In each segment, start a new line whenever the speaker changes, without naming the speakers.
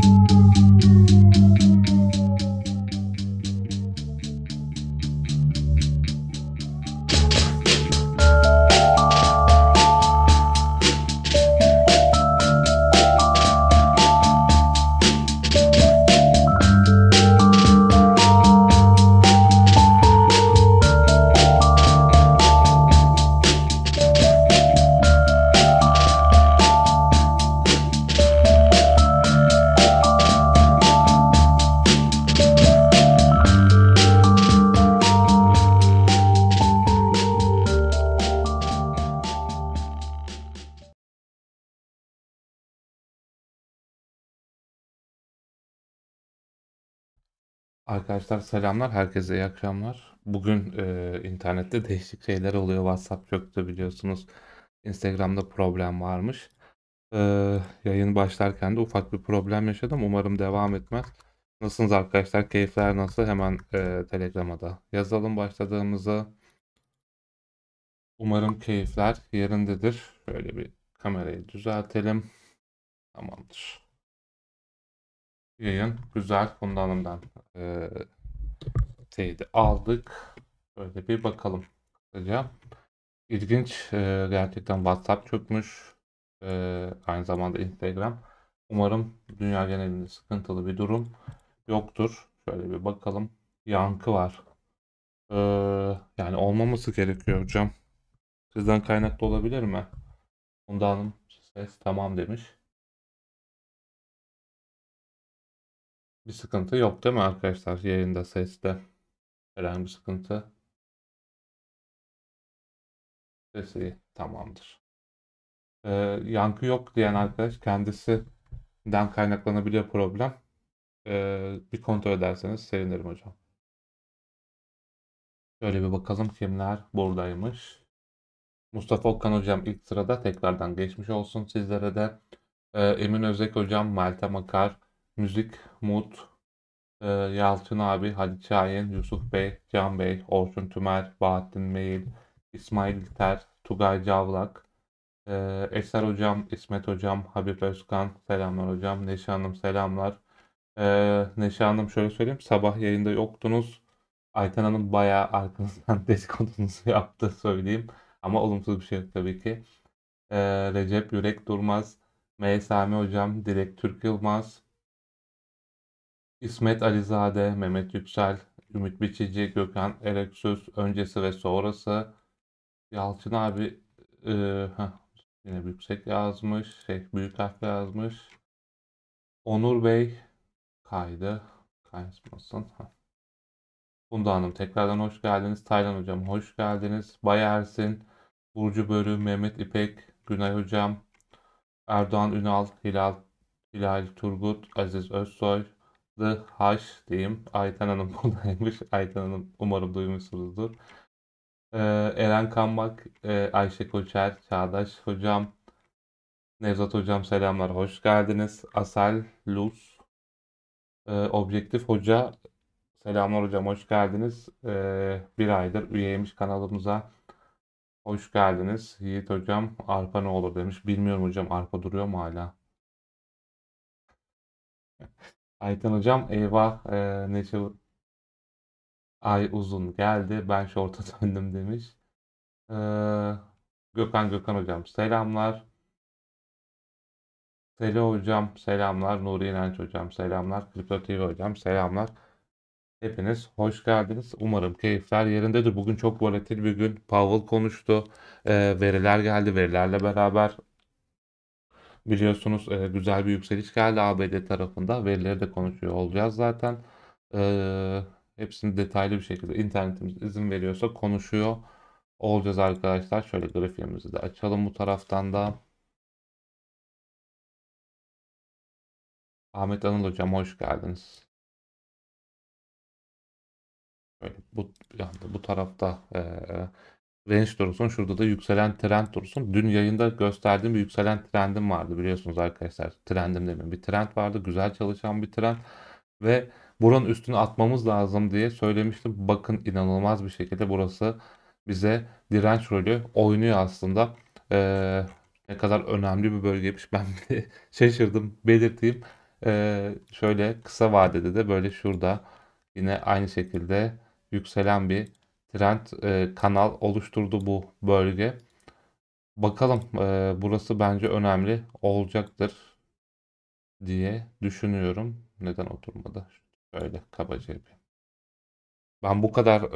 Thank you. Arkadaşlar selamlar, herkese
iyi akşamlar. Bugün e, internette değişik şeyler oluyor. WhatsApp çöktü biliyorsunuz. Instagram'da problem varmış. E, yayın başlarken de ufak bir problem yaşadım. Umarım devam etmez. Nasılsınız arkadaşlar? Keyifler nasıl? Hemen e, Telegram'a da yazalım başladığımızı. Umarım keyifler yerindedir. Şöyle bir kamerayı düzeltelim. Tamamdır. Yayın güzel. Funda e, teyidi aldık. Böyle bir bakalım. Kısaca. İlginç. E, gerçekten WhatsApp çökmüş. E, aynı zamanda Instagram. Umarım dünya genelinde sıkıntılı bir durum yoktur. Şöyle bir bakalım. Yankı var. E, yani olmaması gerekiyor hocam. Sizden kaynaklı
olabilir mi? Bunda Hanım ses tamam demiş. Bir sıkıntı yok değil mi arkadaşlar yayında seste? Herhangi bir sıkıntı. Sesi tamamdır. Ee, yankı yok diyen arkadaş kendisinden
kaynaklanabiliyor problem. Ee, bir kontrol ederseniz sevinirim hocam. Şöyle bir bakalım kimler buradaymış. Mustafa Okan hocam ilk sırada tekrardan geçmiş olsun sizlere de. Ee, Emin Özek hocam, Meltem Akar, Müzik, Mut, e, Yalçın abi, Halit Şahin, Yusuf Bey, Can Bey, Orçun Tümer, Bahattin Meyil, İsmail Diter, Tugay Cavlak, e, Eser Hocam, İsmet Hocam, Habib Özkan, selamlar hocam, Neşe Hanım selamlar. E, Neşe Hanım şöyle söyleyeyim, sabah yayında yoktunuz. Ayten Hanım bayağı arkanızdan dedikodunuzu yaptı söyleyeyim. Ama olumsuz bir şey tabii ki. E, Recep Yürek Durmaz, M. Sami Hocam, Dilek Türk Yılmaz, İsmet Alizade, Mehmet Yüksel, Ümit Biçici, Gökhan Ereksüz, öncesi ve sonrası. Yalçın abi e, heh, yine yüksek yazmış, şey, büyük harf yazmış. Onur Bey kaydı, kaysmasın. Heh. Funda Hanım tekrardan hoş geldiniz. Taylan Hocam hoş geldiniz. Bay Ersin, Burcu Börü, Mehmet İpek, Günay Hocam, Erdoğan Ünal, Hilal, Hilal Turgut, Aziz Özsoy, The Hash diyeyim. Ayten Hanım buradaymış. Ayten Hanım umarım duymuşsunuzdur. Ee, Eren Kanbak, e, Ayşe Koçer, Çağdaş Hocam, Nevzat Hocam selamlar, hoş geldiniz. Asel, Luz, e, Objektif Hoca, selamlar hocam, hoş geldiniz. E, bir aydır üyeymiş kanalımıza. Hoş geldiniz. Yiğit Hocam, arpa ne olur demiş. Bilmiyorum hocam, arpa duruyor mu hala? Ayten hocam eyvah e, Neşe Ay uzun geldi ben şorta döndüm demiş. E, Gökhan Gökhan hocam selamlar. Selo hocam selamlar. Nuri İnanç hocam selamlar. Kripto TV hocam selamlar. Hepiniz hoş geldiniz. Umarım keyifler yerindedir. Bugün çok volatil bir gün. Powell konuştu. E, veriler geldi. Verilerle beraber biliyorsunuz e, güzel bir yükseliş geldi ABD tarafında. Verileri de konuşuyor olacağız zaten. E, hepsini detaylı bir şekilde internetimiz izin veriyorsa konuşuyor olacağız arkadaşlar. Şöyle grafiğimizi de
açalım bu taraftan da. Ahmet Anıl Hocam hoş geldiniz. Böyle
bu, yani bu tarafta e, range dursun. Şurada da yükselen trend dursun. Dün yayında gösterdiğim bir yükselen trendim vardı biliyorsunuz arkadaşlar. Trendim demeyeyim. Bir trend vardı. Güzel çalışan bir trend. Ve buranın üstünü atmamız lazım diye söylemiştim. Bakın inanılmaz bir şekilde burası bize direnç rolü oynuyor aslında. Ee, ne kadar önemli bir bölgeymiş ben bile şaşırdım belirteyim. Ee, şöyle kısa vadede de böyle şurada yine aynı şekilde yükselen bir trend e, kanal oluşturdu bu bölge. Bakalım e, burası bence önemli olacaktır diye düşünüyorum. Neden oturmadı? Şöyle kabaca bir. Ben bu kadar e,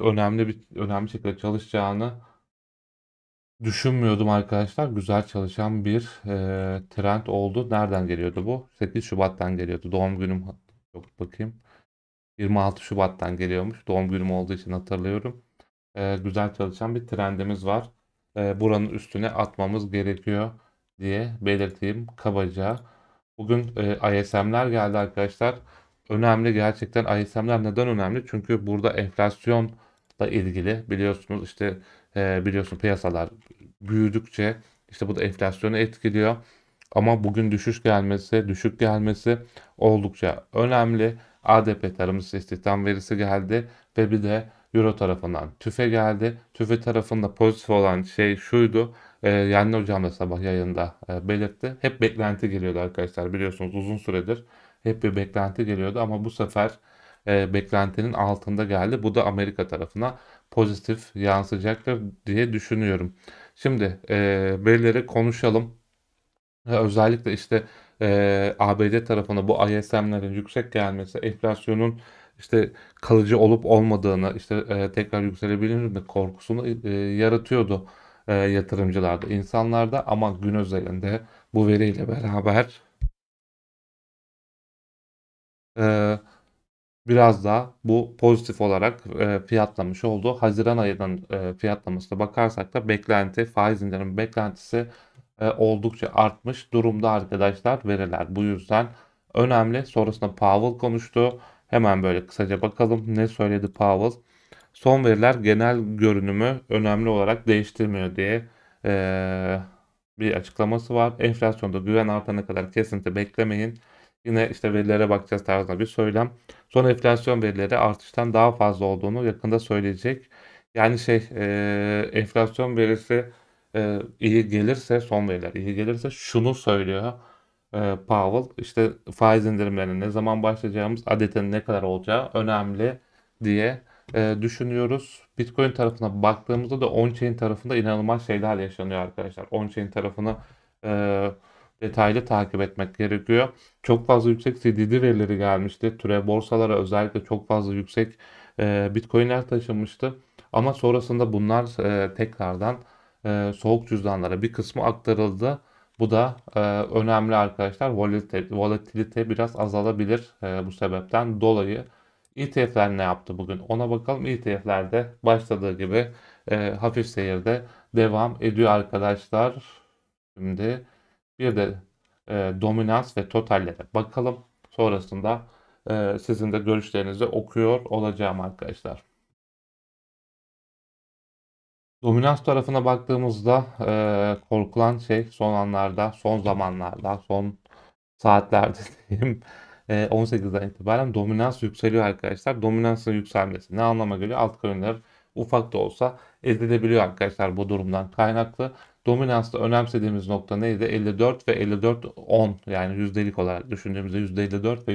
önemli bir önemli şekilde çalışacağını düşünmüyordum arkadaşlar. Güzel çalışan bir e, trend oldu. Nereden geliyordu bu? 8 Şubat'tan geliyordu. Doğum günüm. Yok bakayım. 26 Şubat'tan geliyormuş. Doğum günüm olduğu için hatırlıyorum. E, güzel çalışan bir trendimiz var. E, buranın üstüne atmamız gerekiyor diye belirteyim kabaca. Bugün e, ISM'ler geldi arkadaşlar. Önemli gerçekten ISM'ler neden önemli? Çünkü burada enflasyonla ilgili biliyorsunuz işte e, biliyorsun piyasalar büyüdükçe işte bu da enflasyonu etkiliyor. Ama bugün düşüş gelmesi, düşük gelmesi oldukça önemli. ADP tarımsız istihdam verisi geldi ve bir de Euro tarafından TÜFE geldi. TÜFE tarafında pozitif olan şey şuydu. E, ee, yani hocam da sabah yayında e, belirtti. Hep beklenti geliyordu arkadaşlar biliyorsunuz uzun süredir. Hep bir beklenti geliyordu ama bu sefer e, beklentinin altında geldi. Bu da Amerika tarafına pozitif yansıyacaktır diye düşünüyorum. Şimdi e, verileri konuşalım. E, özellikle işte e, ABD tarafına bu ISM'lerin yüksek gelmesi enflasyonun işte kalıcı olup olmadığını işte e, tekrar yükselebilir mi korkusunu e, yaratıyordu e, yatırımcılarda, insanlarda ama gün özelinde bu veriyle beraber e, biraz daha bu pozitif olarak e, fiyatlamış oldu. Haziran ayının e, fiyatlamasına bakarsak da beklenti, faiz indirimi beklentisi e, oldukça artmış durumda arkadaşlar veriler. Bu yüzden önemli. Sonrasında Powell konuştu. Hemen böyle kısaca bakalım ne söyledi Powell. Son veriler genel görünümü önemli olarak değiştirmiyor diye e, bir açıklaması var. Enflasyonda güven artana kadar kesinti beklemeyin. Yine işte verilere bakacağız tarzında bir söylem. Son enflasyon verileri artıştan daha fazla olduğunu yakında söyleyecek. Yani şey e, enflasyon verisi e, iyi gelirse son veriler iyi gelirse şunu söylüyor e, Powell işte faiz indirimlerinin ne zaman başlayacağımız adetin ne kadar olacağı önemli diye e, düşünüyoruz. Bitcoin tarafına baktığımızda da on-chain tarafında inanılmaz şeyler yaşanıyor arkadaşlar. On-chain tarafını e, detaylı takip etmek gerekiyor. Çok fazla yüksek CDD verileri gelmişti. Türe borsalara özellikle çok fazla yüksek e, bitcoinler taşınmıştı. Ama sonrasında bunlar e, tekrardan e, soğuk cüzdanlara bir kısmı aktarıldı. Bu da e, önemli arkadaşlar. Volatilite, biraz azalabilir e, bu sebepten dolayı. ETF'ler ne yaptı bugün? Ona bakalım. ETF'ler de başladığı gibi e, hafif seyirde devam ediyor arkadaşlar. Şimdi bir de e, dominans ve totallere bakalım. Sonrasında e, sizin de görüşlerinizi okuyor olacağım arkadaşlar. Dominans tarafına baktığımızda e, korkulan şey son anlarda, son zamanlarda, son saatlerde diyeyim e, 18'den itibaren dominans yükseliyor arkadaşlar. Dominansın yükselmesi ne anlama geliyor? Alt coinler ufak da olsa elde edebiliyor arkadaşlar bu durumdan kaynaklı. Dominansta önemsediğimiz nokta neydi? 54 ve 54 10 yani yüzdelik olarak düşündüğümüzde %54 ve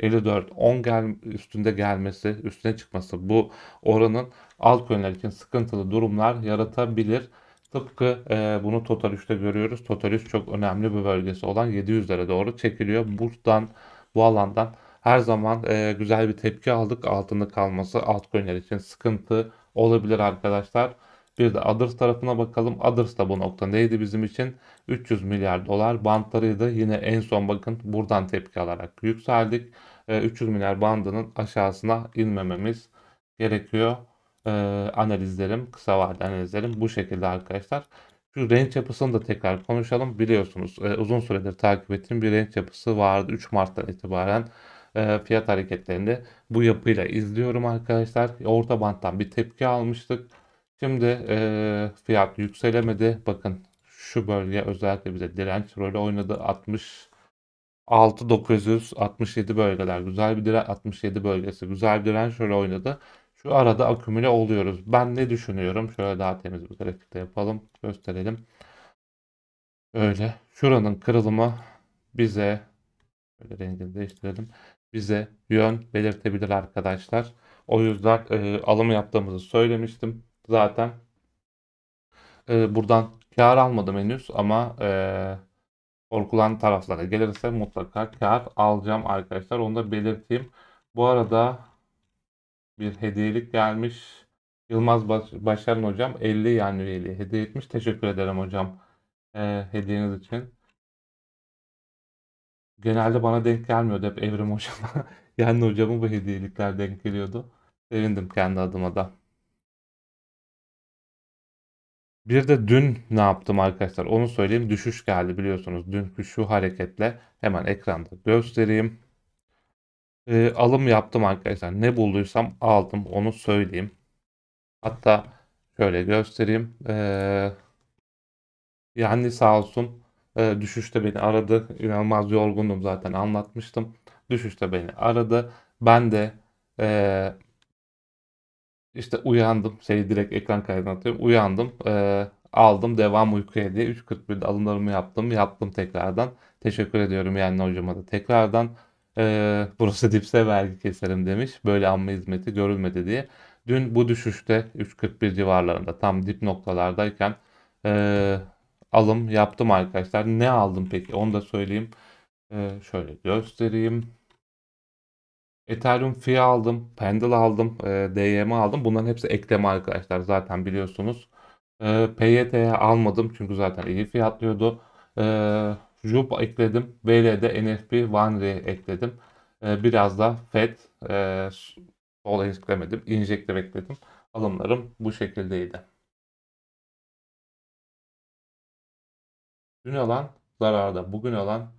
%54 10 gel, üstünde gelmesi, üstüne çıkması bu oranın altcoin'ler için sıkıntılı durumlar yaratabilir. Tıpkı e, bunu Total 3'te görüyoruz. Total 3 çok önemli bir bölgesi olan 700'lere doğru çekiliyor. Buradan bu alandan her zaman e, güzel bir tepki aldık. Altında kalması altcoin'ler için sıkıntı olabilir arkadaşlar. Bir de Others tarafına bakalım. Others da bu nokta neydi bizim için? 300 milyar dolar bantlarıydı. Yine en son bakın buradan tepki alarak yükseldik. E, 300 milyar bandının aşağısına inmememiz gerekiyor e, analizlerim, kısa vadeli analizlerim bu şekilde arkadaşlar. Şu range yapısını da tekrar konuşalım. Biliyorsunuz e, uzun süredir takip ettiğim bir range yapısı vardı. 3 Mart'tan itibaren e, fiyat hareketlerini bu yapıyla izliyorum arkadaşlar. Orta banttan bir tepki almıştık. Şimdi e, fiyat yükselemedi. Bakın şu bölge özellikle bize direnç rolü oynadı. 60 6967 bölgeler güzel bir direnç 67 bölgesi güzel bir direnç rolü oynadı. Şu arada akümüle oluyoruz. Ben ne düşünüyorum? Şöyle daha temiz bir grafikte yapalım. Gösterelim. Öyle. Şuranın kırılımı bize böyle rengini değiştirelim. Bize yön belirtebilir arkadaşlar. O yüzden e, alım yaptığımızı söylemiştim. Zaten e, buradan kar almadım henüz ama e, korkulan taraflara gelirse mutlaka kar alacağım arkadaşlar. Onu da belirteyim. Bu arada bir hediyelik gelmiş. Yılmaz Başaran hocam 50 yani üyeliği hediye etmiş. Teşekkür ederim hocam e, hediyeniz için. Genelde bana denk gelmiyordu hep Evrim hocama. yani hocamın bu hediyelikler denk geliyordu. Sevindim kendi adıma da. Bir de dün ne yaptım arkadaşlar onu söyleyeyim düşüş geldi biliyorsunuz. Dünkü şu hareketle hemen ekranda göstereyim e, alım yaptım arkadaşlar. Ne bulduysam aldım onu söyleyeyim. Hatta şöyle göstereyim. E, yani sağ olsun e, düşüşte beni aradı. İnanılmaz yorgundum zaten anlatmıştım. Düşüşte beni aradı. Ben de e, işte uyandım. Şeyi direkt ekran kaydına atıyorum. Uyandım. E, aldım devam uykuya diye 3.41'de alımlarımı yaptım. Yaptım tekrardan. Teşekkür ediyorum yani hocama da tekrardan e, ee, burası dipse vergi keserim demiş. Böyle anma hizmeti görülmedi diye. Dün bu düşüşte 3.41 civarlarında tam dip noktalardayken e, alım yaptım arkadaşlar. Ne aldım peki onu da söyleyeyim. E, şöyle göstereyim. Ethereum FI aldım, Pendle aldım, e, DYM aldım. Bunların hepsi ekleme arkadaşlar zaten biliyorsunuz. E, PYT'ye almadım çünkü zaten iyi fiyatlıyordu. E, JUP ekledim. VL'de NFP, OneRe ekledim. Ee, biraz da FED e, dolar eklemedim. Injector
ekledim. Alımlarım bu şekildeydi. Dün olan zararda. Bugün olan,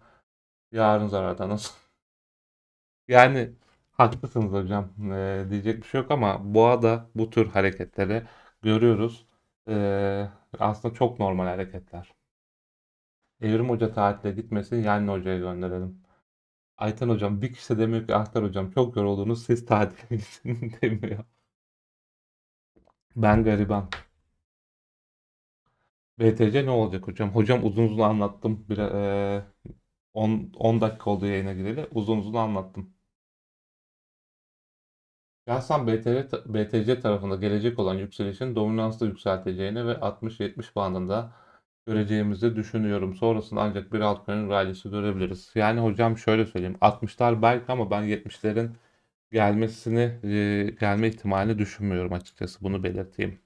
yarın zararda.
Nasıl? Yani haklısınız hocam. Ee, diyecek bir şey yok ama boğada bu tür hareketleri görüyoruz. Ee, aslında çok normal hareketler. Evrim Hoca tatile gitmesin, yani Hoca'ya gönderelim. Ayten Hocam bir kişi demiyor ki Ahtar Hocam çok yoruldunuz siz tatile gidin demiyor. Ben gariban. BTC ne olacak hocam? Hocam uzun uzun anlattım. 10 e, dakika oldu yayına gireli. Uzun uzun anlattım. Yasam BTC, BTC tarafında gelecek olan yükselişin dominansla yükselteceğini ve 60-70 bandında göreceğimizi düşünüyorum. Sonrasında ancak bir altcoin rallisi görebiliriz. Yani hocam şöyle söyleyeyim. 60'lar belki ama ben 70'lerin gelmesini e, gelme ihtimalini düşünmüyorum açıkçası. Bunu belirteyim.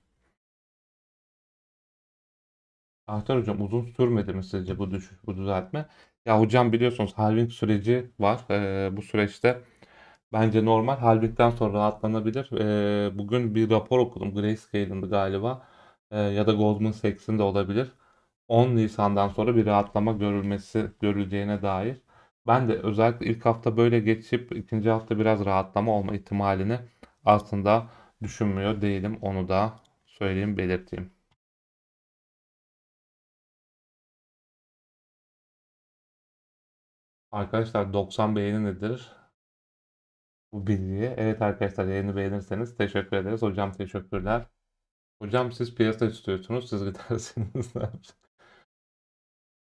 Ahtar hocam uzun sürmedi mi sizce bu düşüş, bu düzeltme? Ya hocam biliyorsunuz halving süreci var. Ee, bu süreçte bence normal. Halving'den sonra rahatlanabilir. Ee, bugün bir rapor okudum. Grayscale'ın galiba. Ee, ya da Goldman Sachs'in de olabilir. 10 Nisan'dan sonra bir rahatlama görülmesi görüleceğine dair. Ben de özellikle ilk hafta böyle geçip ikinci hafta biraz rahatlama olma ihtimalini aslında
düşünmüyor değilim. Onu da söyleyeyim, belirteyim. Arkadaşlar 90 beğeni nedir? Bu bilgiye. Evet arkadaşlar yayını beğenirseniz teşekkür
ederiz. Hocam teşekkürler. Hocam siz piyasa istiyorsunuz. Siz gidersiniz.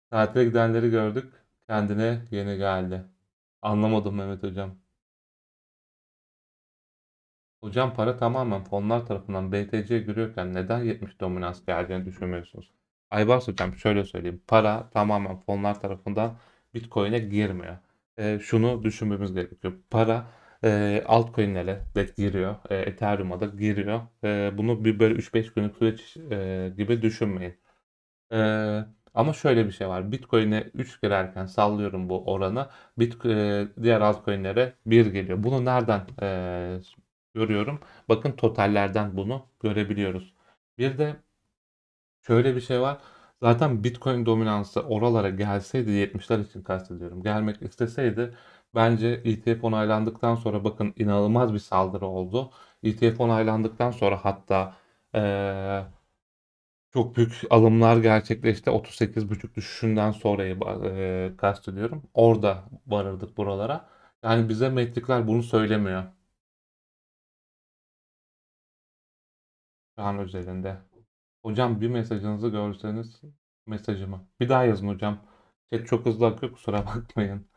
Tatile gidenleri gördük. Kendine yeni geldi. Anlamadım Mehmet hocam. Hocam para tamamen
fonlar tarafından BTC'ye giriyorken neden 70 dominans geldiğini düşünmüyorsunuz? Aybars hocam şöyle söyleyeyim. Para tamamen fonlar tarafından Bitcoin'e girmiyor. E, şunu düşünmemiz gerekiyor. Para e, altcoin'lere de giriyor. E, Ethereum'a da giriyor. E, bunu bir böyle 3-5 günlük süreç e, gibi düşünmeyin. E, ama şöyle bir şey var. Bitcoin'e 3 girerken sallıyorum bu oranı. Bitcoin, e, diğer altcoin'lere 1 geliyor. Bunu nereden e, görüyorum? Bakın totallerden bunu görebiliyoruz. Bir de şöyle bir şey var. Zaten Bitcoin dominansı oralara gelseydi 70'ler için kastediyorum. Gelmek isteseydi bence ETF onaylandıktan sonra bakın inanılmaz bir saldırı oldu. ETF onaylandıktan sonra hatta ee, çok büyük alımlar gerçekleşti. 38,5 düşüşünden sonrayı e, kastediyorum. Orada varırdık
buralara. Yani bize metrikler bunu söylemiyor. Şu an üzerinde. Hocam bir mesajınızı görseniz
mesajımı. Bir daha yazın hocam. Chat çok hızlı akıyor kusura bakmayın.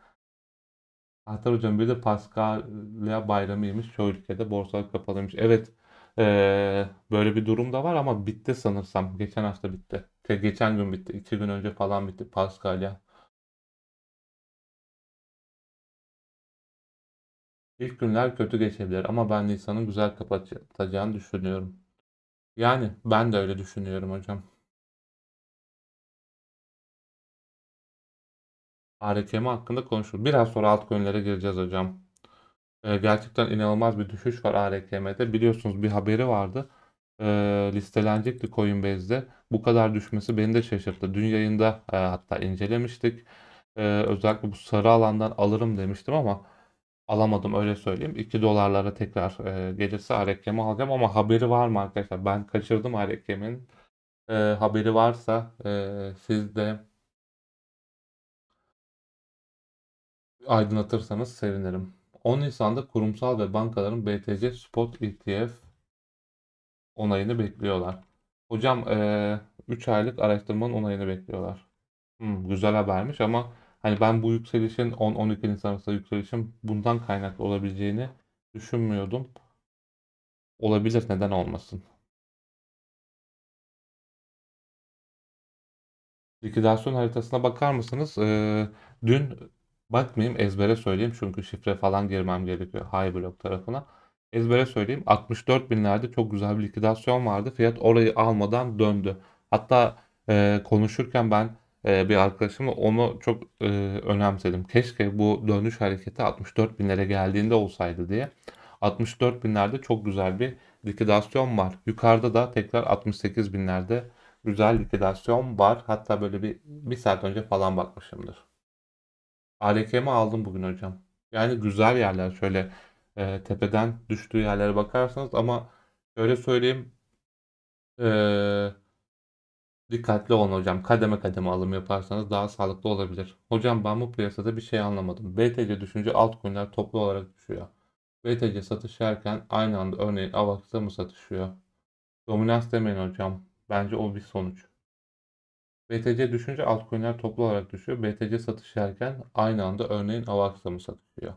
Hatta hocam bir de Paskalya bayramıymış. Çoğu ülkede borsalar kapalıymış. Evet ee, böyle bir durum da var ama bitti sanırsam. Geçen hafta bitti. Geçen gün
bitti. İki gün önce falan bitti Pascal ya. İlk günler kötü geçebilir ama ben Nisan'ın güzel kapatacağını düşünüyorum. Yani ben de öyle düşünüyorum hocam. ARKM hakkında konuşuruz. Biraz sonra alt
konulara gireceğiz hocam gerçekten inanılmaz bir düşüş var ARKM'de. Biliyorsunuz bir haberi vardı. E, listelenecekti Coinbase'de. Bu kadar düşmesi beni de şaşırttı. Dün yayında e, hatta incelemiştik. E, özellikle bu sarı alandan alırım demiştim ama alamadım öyle söyleyeyim. 2 dolarlara tekrar e, gelirse ARKM'i alacağım ama haberi var mı arkadaşlar? Ben kaçırdım ARKM'in. E, haberi varsa e, siz de aydınlatırsanız sevinirim. 10 Nisan'da kurumsal ve bankaların BTC Spot ETF onayını bekliyorlar. Hocam e, 3 aylık araştırmanın onayını bekliyorlar. Hmm, güzel habermiş ama hani ben bu yükselişin 10-12 Nisan arasında
yükselişin bundan kaynaklı olabileceğini düşünmüyordum. Olabilir neden olmasın. Likidasyon haritasına bakar mısınız? Ee, dün bakmayayım ezbere
söyleyeyim çünkü şifre falan girmem gerekiyor high block tarafına. Ezbere söyleyeyim 64 binlerde çok güzel bir likidasyon vardı. Fiyat orayı almadan döndü. Hatta e, konuşurken ben e, bir arkadaşımla onu çok e, önemsedim. Keşke bu dönüş hareketi 64 binlere geldiğinde olsaydı diye. 64 binlerde çok güzel bir likidasyon var. Yukarıda da tekrar 68 binlerde güzel likidasyon var. Hatta böyle bir, bir saat önce falan bakmışımdır. ALK'mi aldım bugün hocam. Yani güzel yerler şöyle e, tepeden düştüğü yerlere bakarsanız ama şöyle söyleyeyim e, dikkatli olun hocam. Kademe kademe alım yaparsanız daha sağlıklı olabilir. Hocam ben bu piyasada bir şey anlamadım. BTC düşünce altcoin'ler toplu olarak düşüyor. BTC satış satışarken aynı anda örneğin AVAX'a mı satışıyor? Dominans demeyin hocam. Bence o bir sonuç. BTC düşünce altcoin'ler toplu olarak düşüyor. BTC satış yerken aynı anda örneğin AVAX mı satışıyor?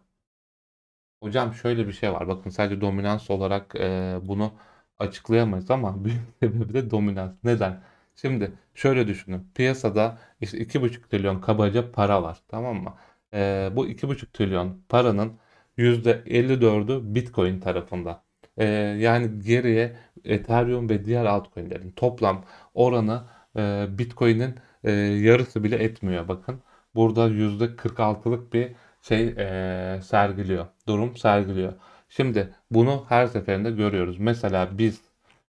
Hocam şöyle bir şey var. Bakın sadece dominans olarak e, bunu açıklayamayız ama büyük sebebi de dominans. Neden? Şimdi şöyle düşünün. Piyasada işte 2,5 trilyon kabaca para var. Tamam mı? E, bu 2,5 trilyon paranın %54'ü Bitcoin tarafında. E, yani geriye Ethereum ve diğer altcoin'lerin toplam oranı e, Bitcoin'in e, yarısı bile etmiyor bakın. Burada %46'lık bir şey e, sergiliyor. Durum sergiliyor. Şimdi bunu her seferinde görüyoruz. Mesela biz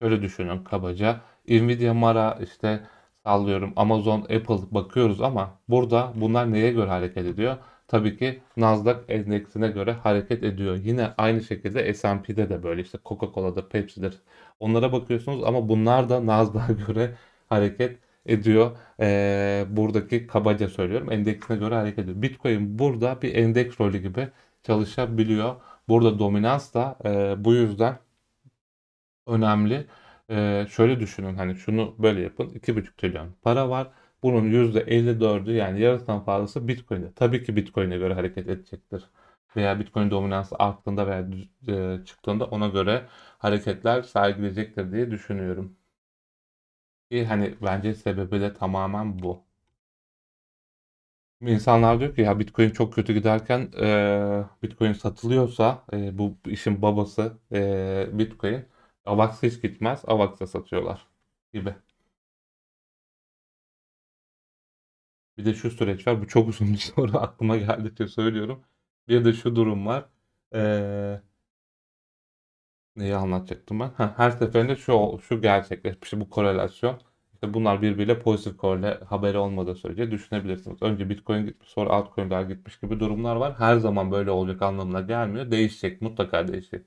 öyle düşünün kabaca. Nvidia, Mara işte sallıyorum Amazon, Apple bakıyoruz ama burada bunlar neye göre hareket ediyor? Tabii ki Nasdaq endeksine göre hareket ediyor. Yine aynı şekilde S&P'de de böyle işte Coca-Cola'dır, Pepsi'dir. Onlara bakıyorsunuz ama bunlar da Nasdaq'a göre hareket ediyor. E, buradaki kabaca söylüyorum endeksine göre hareket ediyor. Bitcoin burada bir endeks rolü gibi çalışabiliyor. Burada dominans da e, bu yüzden önemli. E, şöyle düşünün hani şunu böyle yapın 2,5 trilyon para var. Bunun %54'ü yani yarısından fazlası Bitcoin'de. Tabii ki Bitcoin'e göre hareket edecektir. Veya Bitcoin dominansı arttığında veya e, çıktığında ona göre hareketler sergileyecektir diye düşünüyorum. Ki hani bence sebebi de tamamen bu. İnsanlar diyor ki ya Bitcoin çok kötü giderken e, Bitcoin satılıyorsa e, bu işin babası e, Bitcoin. Avax hiç gitmez. Avax'a satıyorlar gibi. Bir de şu süreç var. Bu çok uzun bir soru aklıma geldi diye söylüyorum. Bir de şu durum var. Eee Neyi anlatacaktım ben? Ha, her seferinde şu şu gerçekleşmiş bu korelasyon. İşte bunlar birbiriyle pozitif korele haberi olmadığı sürece düşünebilirsiniz. Önce Bitcoin gitmiş sonra altcoin'ler gitmiş gibi durumlar var. Her zaman böyle olacak anlamına gelmiyor. Değişecek mutlaka değişecek.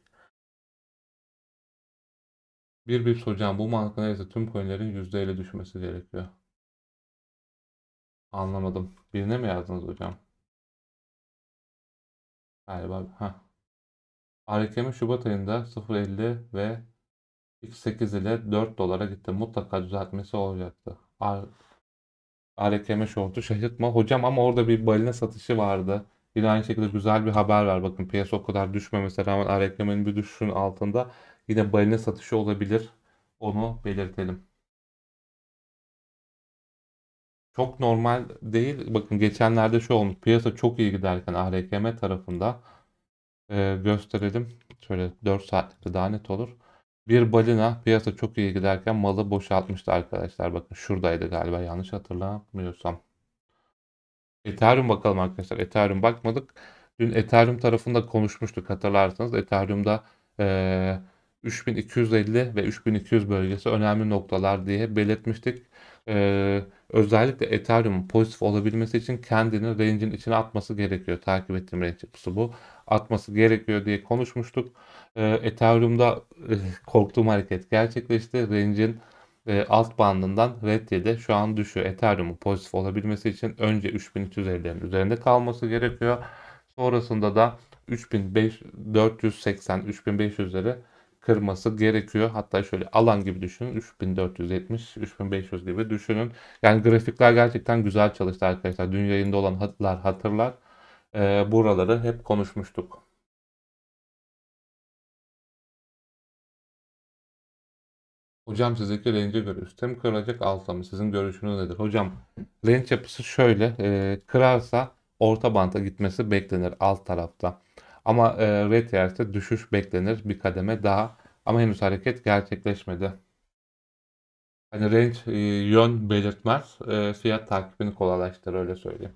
Bir bir hocam bu mantıkla neyse tüm coinlerin %50 düşmesi gerekiyor. Anlamadım. Birine mi yazdınız hocam? Galiba. ha. ARKM Şubat ayında 0.50 ve
x ile 4 dolara gitti. Mutlaka düzeltmesi olacaktı. ARKM şortu şaşırtma. Hocam ama orada bir balina satışı vardı. Yine aynı şekilde güzel bir haber var. Bakın piyasa o kadar düşmemesine rağmen ARKM'nin bir düşüşün altında yine balina satışı olabilir. Onu belirtelim. Çok normal değil. Bakın geçenlerde şu olmuş. Piyasa çok iyi giderken ARKM tarafında e, gösterelim. Şöyle 4 saatlikte daha net olur. Bir balina piyasa çok iyi giderken malı boşaltmıştı arkadaşlar. Bakın şuradaydı galiba yanlış hatırlamıyorsam. Ethereum bakalım arkadaşlar. Ethereum bakmadık. Dün Ethereum tarafında konuşmuştuk hatırlarsanız. Ethereum'da e, 3250 ve 3200 bölgesi önemli noktalar diye belirtmiştik. E, özellikle Ethereum pozitif olabilmesi için kendini range'in içine atması gerekiyor. Takip ettiğim range bu atması gerekiyor diye konuşmuştuk. Ee, e, Ethereum'da e, korktuğum hareket gerçekleşti. Range'in e, alt bandından red de şu an düşüyor. Ethereum'un pozitif olabilmesi için önce 3350'lerin üzerinde kalması gerekiyor. Sonrasında da 3480 3500'leri kırması gerekiyor. Hatta şöyle alan gibi düşünün. 3470, 3500 gibi düşünün. Yani grafikler gerçekten güzel çalıştı arkadaşlar. Dün yayında olanlar hatırlar e, buraları hep
konuşmuştuk. Hocam sizdeki range'e göre üstte mi kırılacak altta mı? Sizin görüşünüz nedir? Hocam
range yapısı şöyle. E, kırarsa orta banta gitmesi beklenir alt tarafta. Ama e, red yerse düşüş beklenir bir kademe daha. Ama henüz hareket
gerçekleşmedi. Hani range e, yön belirtmez. E, fiyat takibini kolaylaştırır öyle söyleyeyim.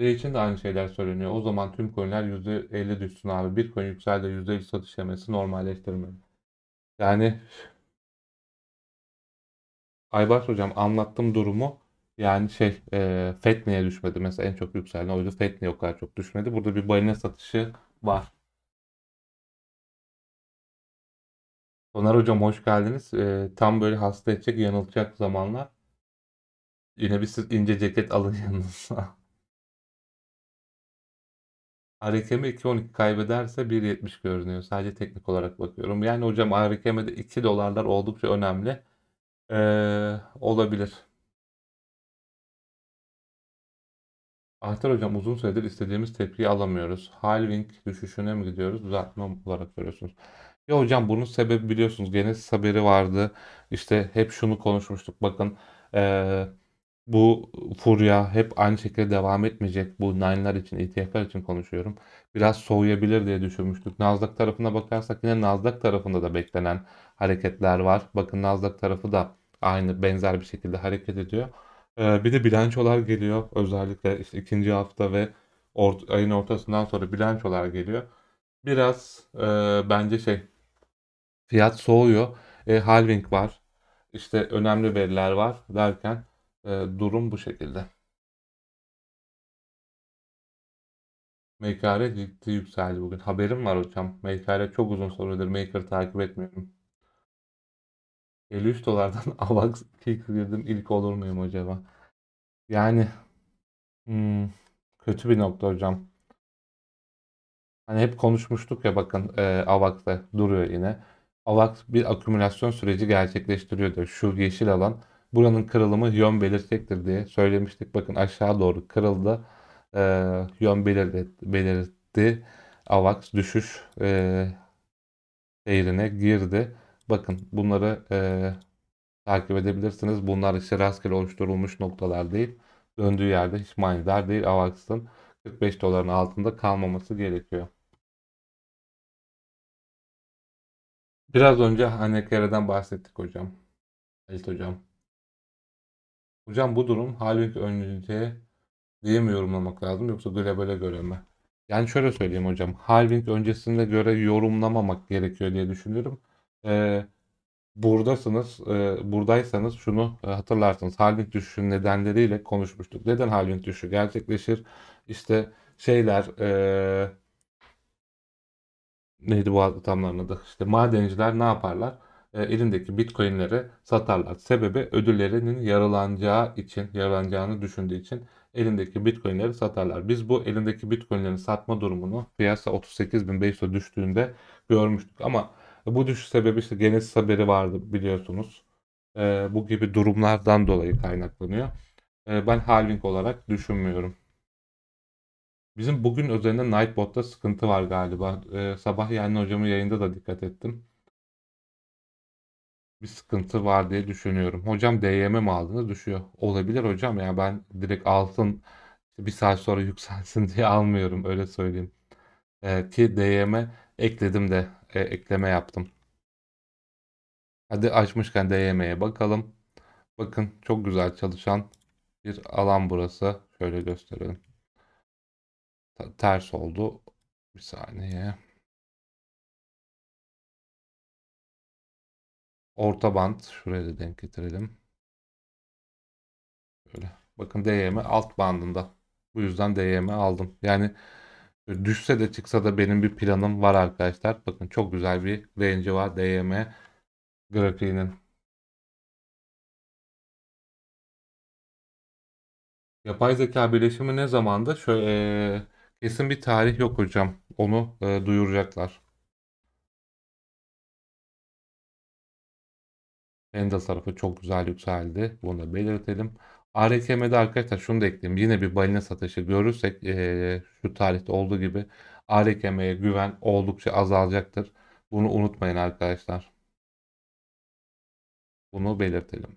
Lira için de aynı şeyler söyleniyor. O zaman tüm coinler
%50 düşsün abi. Bir coin yükseldi %50 satış yemesi normalleştirmeli. Yani Aybars hocam anlattım durumu. Yani şey e, Fetne'ye düşmedi. Mesela en çok yükseldi. O yüzden Fetne o kadar çok düşmedi. Burada bir balina
satışı var. Soner hocam hoş geldiniz. E, tam böyle hasta edecek yanılacak zamanlar. Yine bir
siz ince ceket alın yanınıza. ARKM 2.12 kaybederse 1.70 görünüyor. Sadece teknik olarak bakıyorum. Yani hocam ARKM'de 2 dolarlar oldukça önemli. Ee, olabilir. Ahtar hocam uzun süredir istediğimiz tepkiyi alamıyoruz. Halving düşüşüne mi gidiyoruz? Düzeltme olarak görüyorsunuz. Ya hocam bunun sebebi biliyorsunuz. Genesis haberi vardı. İşte hep şunu konuşmuştuk. Bakın ee, bu furya hep aynı şekilde devam etmeyecek. Bu nine'lar için, ETF'ler için konuşuyorum. Biraz soğuyabilir diye düşünmüştük. Nasdaq tarafına bakarsak yine Nasdaq tarafında da beklenen hareketler var. Bakın Nasdaq tarafı da aynı benzer bir şekilde hareket ediyor. Ee, bir de bilançolar geliyor. Özellikle işte ikinci hafta ve ort ayın ortasından sonra bilançolar geliyor. Biraz e, bence şey fiyat soğuyor. E, halving var. İşte önemli veriler var derken e, durum bu şekilde. MKR ciddi yükseldi bugün. Haberim var hocam. MKR çok uzun süredir Maker takip etmiyorum. 53 dolardan AVAX kick girdim ilk olur muyum acaba? Yani hmm, kötü bir nokta hocam. Hani hep konuşmuştuk ya bakın e, AVAX'da duruyor yine. AVAX bir akümülasyon süreci gerçekleştiriyordu. Şu yeşil alan buranın kırılımı yön belirtecektir diye söylemiştik. Bakın aşağı doğru kırıldı. E, yön belirti, belirtti. AVAX düşüş e, seyrine girdi. Bakın bunları e, takip edebilirsiniz. Bunlar işte rastgele oluşturulmuş noktalar değil. Döndüğü yerde hiç manidar değil. AVAX'ın 45 doların altında kalmaması
gerekiyor. Biraz önce hanekereden bahsettik hocam. Halit hocam. Hocam bu durum
halbuki öncülüğe diye mi yorumlamak lazım yoksa böyle göre mi? Yani şöyle söyleyeyim hocam. Halving öncesinde göre yorumlamamak gerekiyor diye düşünüyorum. Ee, buradasınız, e, buradaysanız şunu e, hatırlarsınız. Halving düşüşün nedenleriyle konuşmuştuk. Neden halving düşüşü gerçekleşir? İşte şeyler e, neydi bu adamların adı? İşte madenciler ne yaparlar? E, elindeki bitcoinleri satarlar. Sebebi ödüllerinin yaralanacağı için, yaralanacağını düşündüğü için elindeki bitcoinleri satarlar. Biz bu elindeki bitcoinlerin satma durumunu piyasa 38.500'e düştüğünde görmüştük. Ama bu düşüş sebebi işte Genesis haberi vardı biliyorsunuz. E, bu gibi durumlardan dolayı kaynaklanıyor. E, ben halving olarak düşünmüyorum. Bizim bugün üzerinde Nightbot'ta sıkıntı var galiba. Ee, sabah yani hocamın yayında da dikkat ettim bir sıkıntı var diye düşünüyorum. Hocam DYM mi aldınız düşüyor. Olabilir hocam ya ben direkt altın bir saat sonra yükselsin diye almıyorum öyle söyleyeyim. Ee, ki DYM ekledim de e, ekleme yaptım. Hadi açmışken DYM'ye bakalım. Bakın çok güzel çalışan
bir alan burası. Şöyle gösterelim. Ters oldu. Bir saniye. Orta band. Şuraya da denk getirelim. Böyle.
Bakın DYM alt bandında. Bu yüzden DYM aldım. Yani e, düşse de
çıksa da benim bir planım var arkadaşlar. Bakın çok güzel bir range var DYM grafiğinin. Yapay zeka birleşimi ne zamanda? Şöyle, e, kesin bir tarih yok hocam. Onu e, duyuracaklar. Ender tarafı çok güzel yükseldi. Bunu da belirtelim. ARKM'de
arkadaşlar şunu da ekleyeyim. Yine bir balina satışı görürsek e, şu tarihte olduğu gibi
ARKM'ye güven oldukça azalacaktır. Bunu unutmayın arkadaşlar. Bunu belirtelim.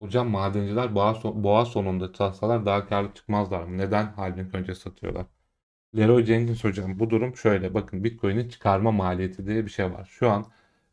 Hocam madenciler boğa, son, boğa sonunda
satsalar daha karlı çıkmazlar mı? Neden halbuki önce satıyorlar? Leroy Jenkins hocam bu durum şöyle bakın Bitcoin'in çıkarma maliyeti diye bir şey var. Şu an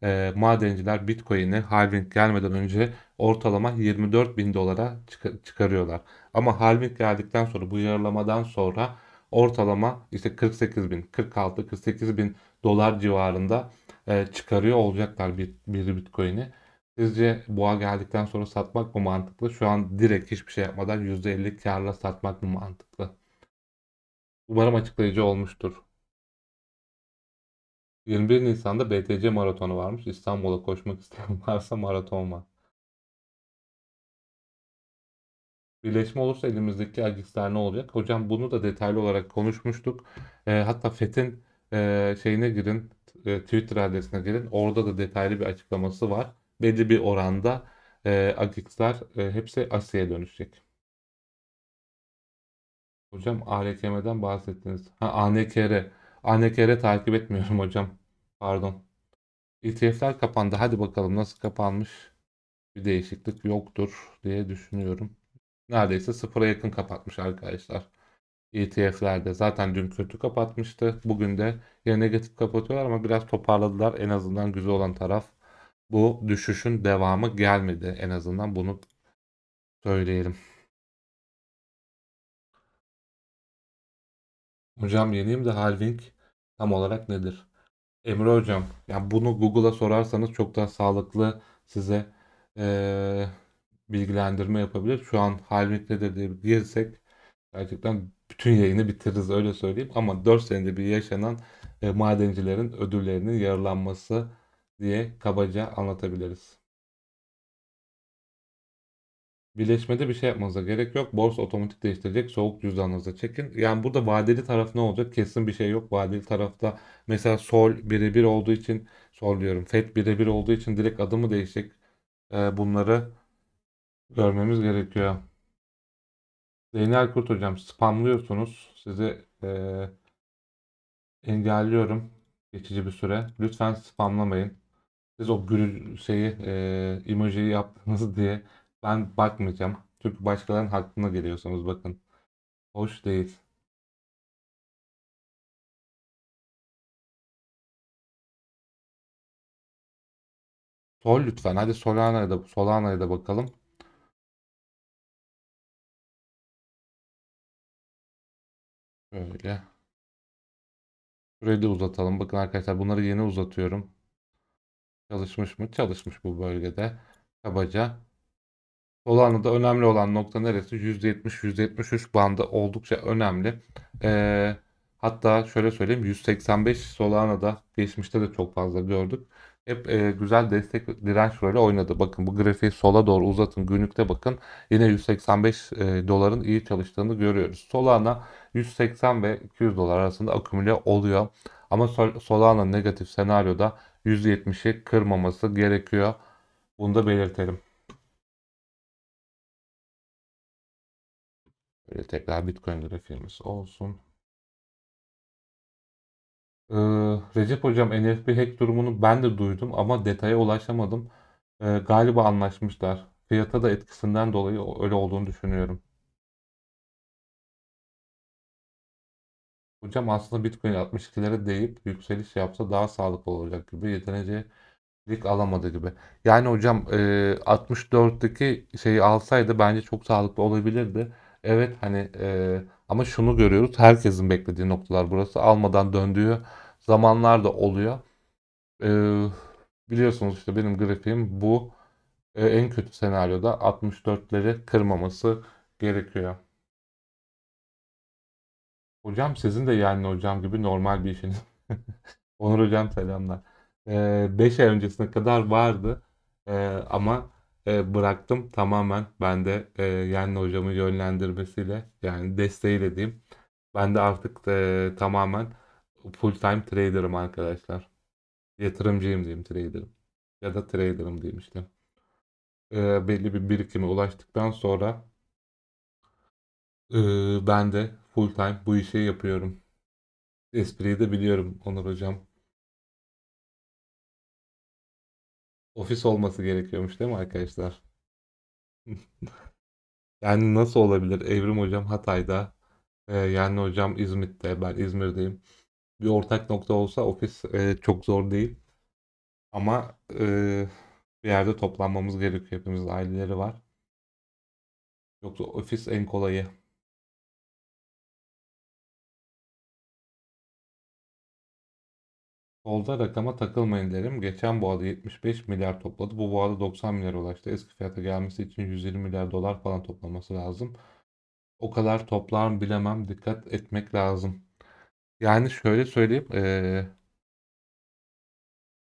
e, madenciler Bitcoin'i halving gelmeden önce ortalama 24 bin dolara çık- çıkarıyorlar. Ama halving geldikten sonra bu yarılamadan sonra ortalama işte 48 bin 46 48 bin dolar civarında e, çıkarıyor olacaklar bir, bir Bitcoin'i. Sizce boğa geldikten sonra satmak mı mantıklı? Şu an direkt hiçbir şey yapmadan %50 karla satmak mı mantıklı? Umarım açıklayıcı olmuştur.
21 Nisan'da BTC maratonu varmış. İstanbul'a koşmak isteyen varsa maraton var. Birleşme
olursa elimizdeki acizler ne olacak? Hocam bunu da detaylı olarak konuşmuştuk. E, hatta FET'in e, şeyine girin, e, Twitter adresine girin. Orada da detaylı bir açıklaması var. Belli bir oranda e, acizler e, hepsi Asya'ya dönüşecek. Hocam ARKM'den bahsettiniz. Ha ANKR. ANKR takip etmiyorum hocam. Pardon. ETF'ler kapandı. Hadi bakalım nasıl kapanmış. Bir değişiklik yoktur diye düşünüyorum. Neredeyse sıfıra yakın kapatmış arkadaşlar. ETF'lerde zaten dün kötü kapatmıştı. Bugün de yine negatif kapatıyorlar ama biraz toparladılar. En azından güzel olan taraf bu
düşüşün devamı gelmedi. En azından bunu söyleyelim. Hocam yeniyim de halving
tam olarak nedir? Emre hocam, yani bunu Google'a sorarsanız çok daha sağlıklı size e, bilgilendirme yapabilir. Şu an halving nedir diye girsek gerçekten bütün yayını bitiririz öyle söyleyeyim. Ama 4 senede bir yaşanan e, madencilerin ödüllerinin yarılanması diye kabaca anlatabiliriz bileşmede bir şey yapmanıza gerek yok. Borsa otomatik değiştirecek. Soğuk cüzdanınıza çekin. Yani burada vadeli taraf ne olacak? Kesin bir şey yok. Vadeli tarafta mesela sol birebir olduğu için sol diyorum. FED birebir olduğu için direkt adımı değişecek. Ee, bunları görmemiz gerekiyor. Zeynel Kurt hocam spamlıyorsunuz. Sizi e, engelliyorum geçici bir süre. Lütfen spamlamayın. Siz o gül şeyi e, emoji yaptınız diye ben bakmayacağım. Çünkü başkalarının hakkına
geliyorsunuz bakın. Hoş değil. Sol lütfen. Hadi Solana'ya da, Solana'ya da bakalım. Böyle. Şurayı da uzatalım. Bakın arkadaşlar bunları yeni uzatıyorum. Çalışmış mı? Çalışmış
bu bölgede. Kabaca. Hollanda'da önemli olan nokta neresi? %70-%73 bandı oldukça önemli. Ee, hatta şöyle söyleyeyim 185 solana da geçmişte de çok fazla gördük. Hep e, güzel destek direnç rolü oynadı. Bakın bu grafiği sola doğru uzatın günlükte bakın. Yine 185 e, doların iyi çalıştığını görüyoruz. Solana 180 ve 200 dolar arasında akümüle oluyor. Ama Sol Solana negatif senaryoda 170'i kırmaması gerekiyor.
Bunu da belirtelim. Böyle tekrar Bitcoin grafiğimiz olsun.
Ee, Recep Hocam NFP hack durumunu ben de duydum ama detaya ulaşamadım. Ee, galiba anlaşmışlar. Fiyata da etkisinden dolayı öyle olduğunu düşünüyorum. Hocam aslında Bitcoin 62'lere deyip yükseliş yapsa daha sağlıklı olacak gibi yeterince lik alamadı gibi. Yani hocam 64'teki e, şeyi alsaydı bence çok sağlıklı olabilirdi. Evet hani e, ama şunu görüyoruz. Herkesin beklediği noktalar burası. Almadan döndüğü zamanlar da oluyor. E, biliyorsunuz işte benim grafiğim bu. E, en kötü senaryoda 64'leri kırmaması gerekiyor. Hocam sizin de yani hocam gibi normal bir işiniz. Onur hocam selamlar. 5 ee, ay öncesine kadar vardı. Ee, ama e, bıraktım tamamen. Ben de e, Yenli hocamın yönlendirmesiyle yani desteğiyle diyeyim. Ben de artık e, tamamen full time trader'ım arkadaşlar. Yatırımcıyım diyeyim trader'ım. Ya da trader'ım diyeyim işte. E, belli bir birikime ulaştıktan sonra
e, ben de full time bu işi yapıyorum. Espriyi de biliyorum Onur hocam. Ofis olması gerekiyormuş değil mi arkadaşlar? yani nasıl olabilir?
Evrim hocam Hatay'da, e, yani hocam İzmit'te, ben İzmir'deyim. Bir ortak nokta olsa ofis e, çok zor değil. Ama e, bir
yerde toplanmamız gerekiyor. Hepimizin aileleri var. Yoksa ofis en kolayı. Solda rakama takılmayın derim. Geçen boğada 75 milyar topladı. Bu
boğada 90 milyar ulaştı. Eski fiyata gelmesi için 120 milyar dolar falan toplaması lazım. O kadar toplar mı bilemem. Dikkat etmek lazım. Yani şöyle söyleyeyim. Ee,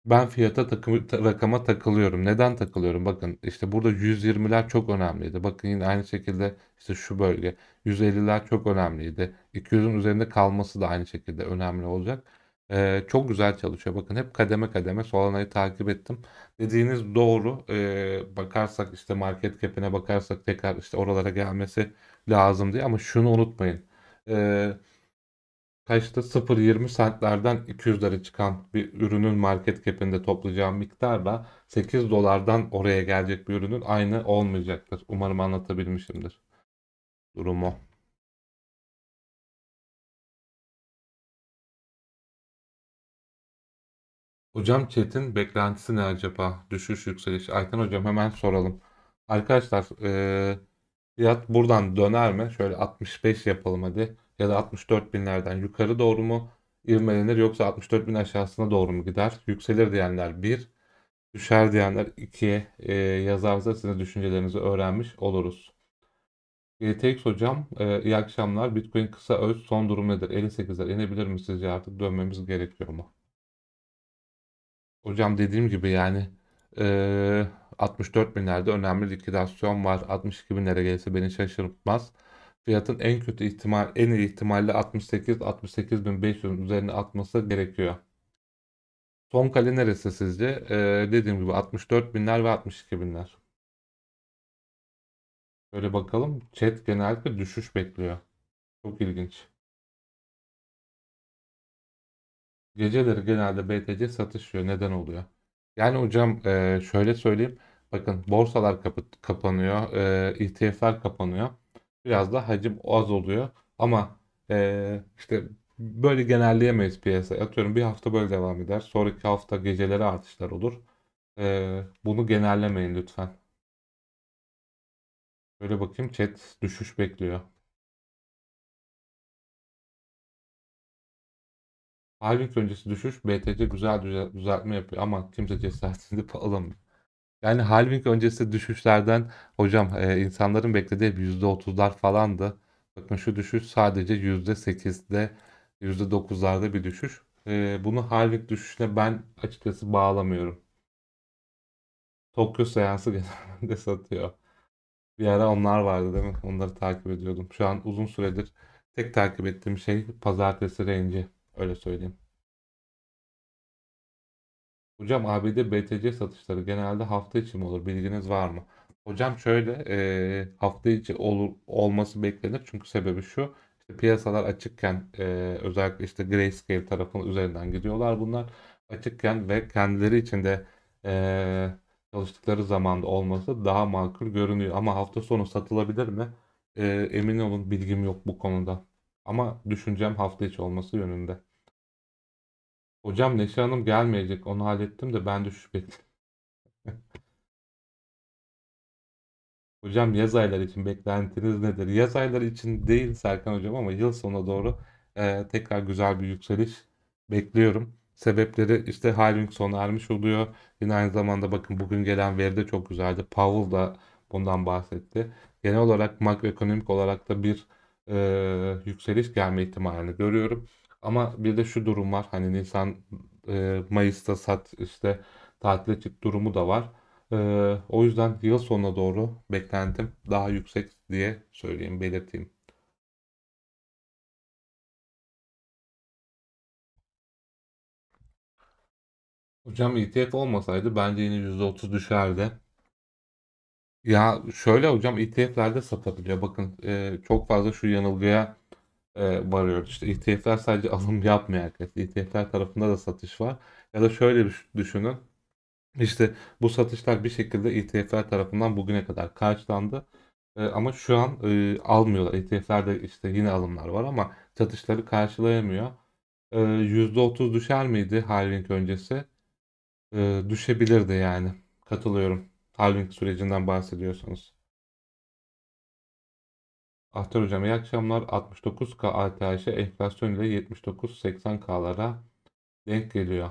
ben fiyata takı rakama takılıyorum. Neden takılıyorum? Bakın işte burada 120'ler çok önemliydi. Bakın yine aynı şekilde işte şu bölge 150'ler çok önemliydi. 200'ün üzerinde kalması da aynı şekilde önemli olacak. Ee, çok güzel çalışıyor. Bakın hep kademe kademe Solana'yı takip ettim. Dediğiniz doğru. Ee, bakarsak işte market cap'ine bakarsak tekrar işte oralara gelmesi lazım diye. Ama şunu unutmayın. Ee, kaçta 0.20 centlerden 200'lere çıkan bir ürünün market cap'inde toplayacağım miktarla 8 dolardan
oraya gelecek bir ürünün aynı olmayacaktır. Umarım anlatabilmişimdir durumu. Hocam chat'in beklentisi ne acaba? Düşüş yükseliş.
Ayten hocam hemen soralım. Arkadaşlar e, fiyat buradan döner mi? Şöyle 65 yapalım hadi. Ya da 64 binlerden yukarı doğru mu ivmelenir yoksa 64 bin aşağısına doğru mu gider? Yükselir diyenler 1, düşer diyenler 2. E, yazarsa sizin düşüncelerinizi öğrenmiş oluruz. GTX e hocam e, iyi akşamlar. Bitcoin kısa öz son durum nedir? 58'ler inebilir mi sizce artık dönmemiz gerekiyor mu? Hocam dediğim gibi yani e, 64 binlerde önemli likidasyon var. 62 binlere gelirse beni şaşırtmaz. Fiyatın en kötü ihtimal, en iyi ihtimalle 68-68 bin 500'ün üzerine atması gerekiyor. Son kale neresi sizce? Ee, dediğim gibi 64 binler ve
62 binler. Böyle bakalım. Chat genellikle düşüş bekliyor. Çok ilginç.
Geceleri genelde BTC satışıyor. Neden oluyor? Yani hocam e, şöyle söyleyeyim. Bakın borsalar kapı, kapanıyor. E, ETF'ler kapanıyor. Biraz da hacim az oluyor. Ama e, işte böyle genelleyemeyiz piyasayı. Atıyorum bir hafta böyle devam eder. Sonraki hafta geceleri artışlar olur. E, bunu
genellemeyin lütfen. Böyle bakayım chat düşüş bekliyor. Halving öncesi düşüş BTC güzel düzeltme yapıyor ama kimse cesaretini alamıyor.
Yani halving öncesi düşüşlerden hocam e, insanların beklediği %30'lar falandı. Bakın şu düşüş sadece %8'de %9'larda bir düşüş. E, bunu halving düşüşüne ben açıkçası bağlamıyorum. Tokyo seansı genelde satıyor. Bir ara onlar vardı değil mi? Onları takip ediyordum. Şu an uzun süredir tek takip ettiğim şey pazartesi range'i. Öyle söyleyeyim. Hocam ABD BTC satışları genelde hafta içi mi olur? Bilginiz var mı? Hocam şöyle e, hafta içi olur olması beklenir. Çünkü sebebi şu. Işte piyasalar açıkken e, özellikle işte Grayscale tarafının üzerinden gidiyorlar bunlar. Açıkken ve kendileri içinde e, çalıştıkları zamanda olması daha makul görünüyor. Ama hafta sonu satılabilir mi? E, emin olun bilgim yok bu konuda. Ama düşüncem hafta içi olması yönünde. Hocam Neşe Hanım gelmeyecek. Onu hallettim de ben de şüphe Hocam yaz ayları için beklentiniz nedir? Yaz ayları için değil Serkan hocam ama yıl sonuna doğru e, tekrar güzel bir yükseliş bekliyorum. Sebepleri işte halving sona ermiş oluyor. Yine aynı zamanda bakın bugün gelen veri de çok güzeldi. Powell da bundan bahsetti. Genel olarak makroekonomik olarak da bir e, yükseliş gelme ihtimalini görüyorum. Ama bir de şu durum var. Hani Nisan e, Mayıs'ta sat işte tatile çık durumu da var. E,
o yüzden yıl sonuna doğru beklentim daha yüksek diye söyleyeyim, belirteyim. Hocam ETF olmasaydı bence yine %30 düşerdi.
Ya şöyle hocam ETF'lerde satabiliyor. Bakın e, çok fazla şu yanılgıya e, varıyoruz. İşte ETF'ler sadece alım yapmıyor arkadaşlar. ETF'ler tarafında da satış var. Ya da şöyle düşünün. İşte bu satışlar bir şekilde ETF'ler tarafından bugüne kadar karşılandı. E, ama şu an e, almıyorlar. ETF'lerde işte yine alımlar var ama satışları karşılayamıyor. E, %30 düşer miydi halving öncesi? E, düşebilirdi yani. Katılıyorum. Halving sürecinden bahsediyorsanız. Ahtar Hocam iyi akşamlar. 69K ATH'e enflasyon ile 79-80K'lara denk geliyor.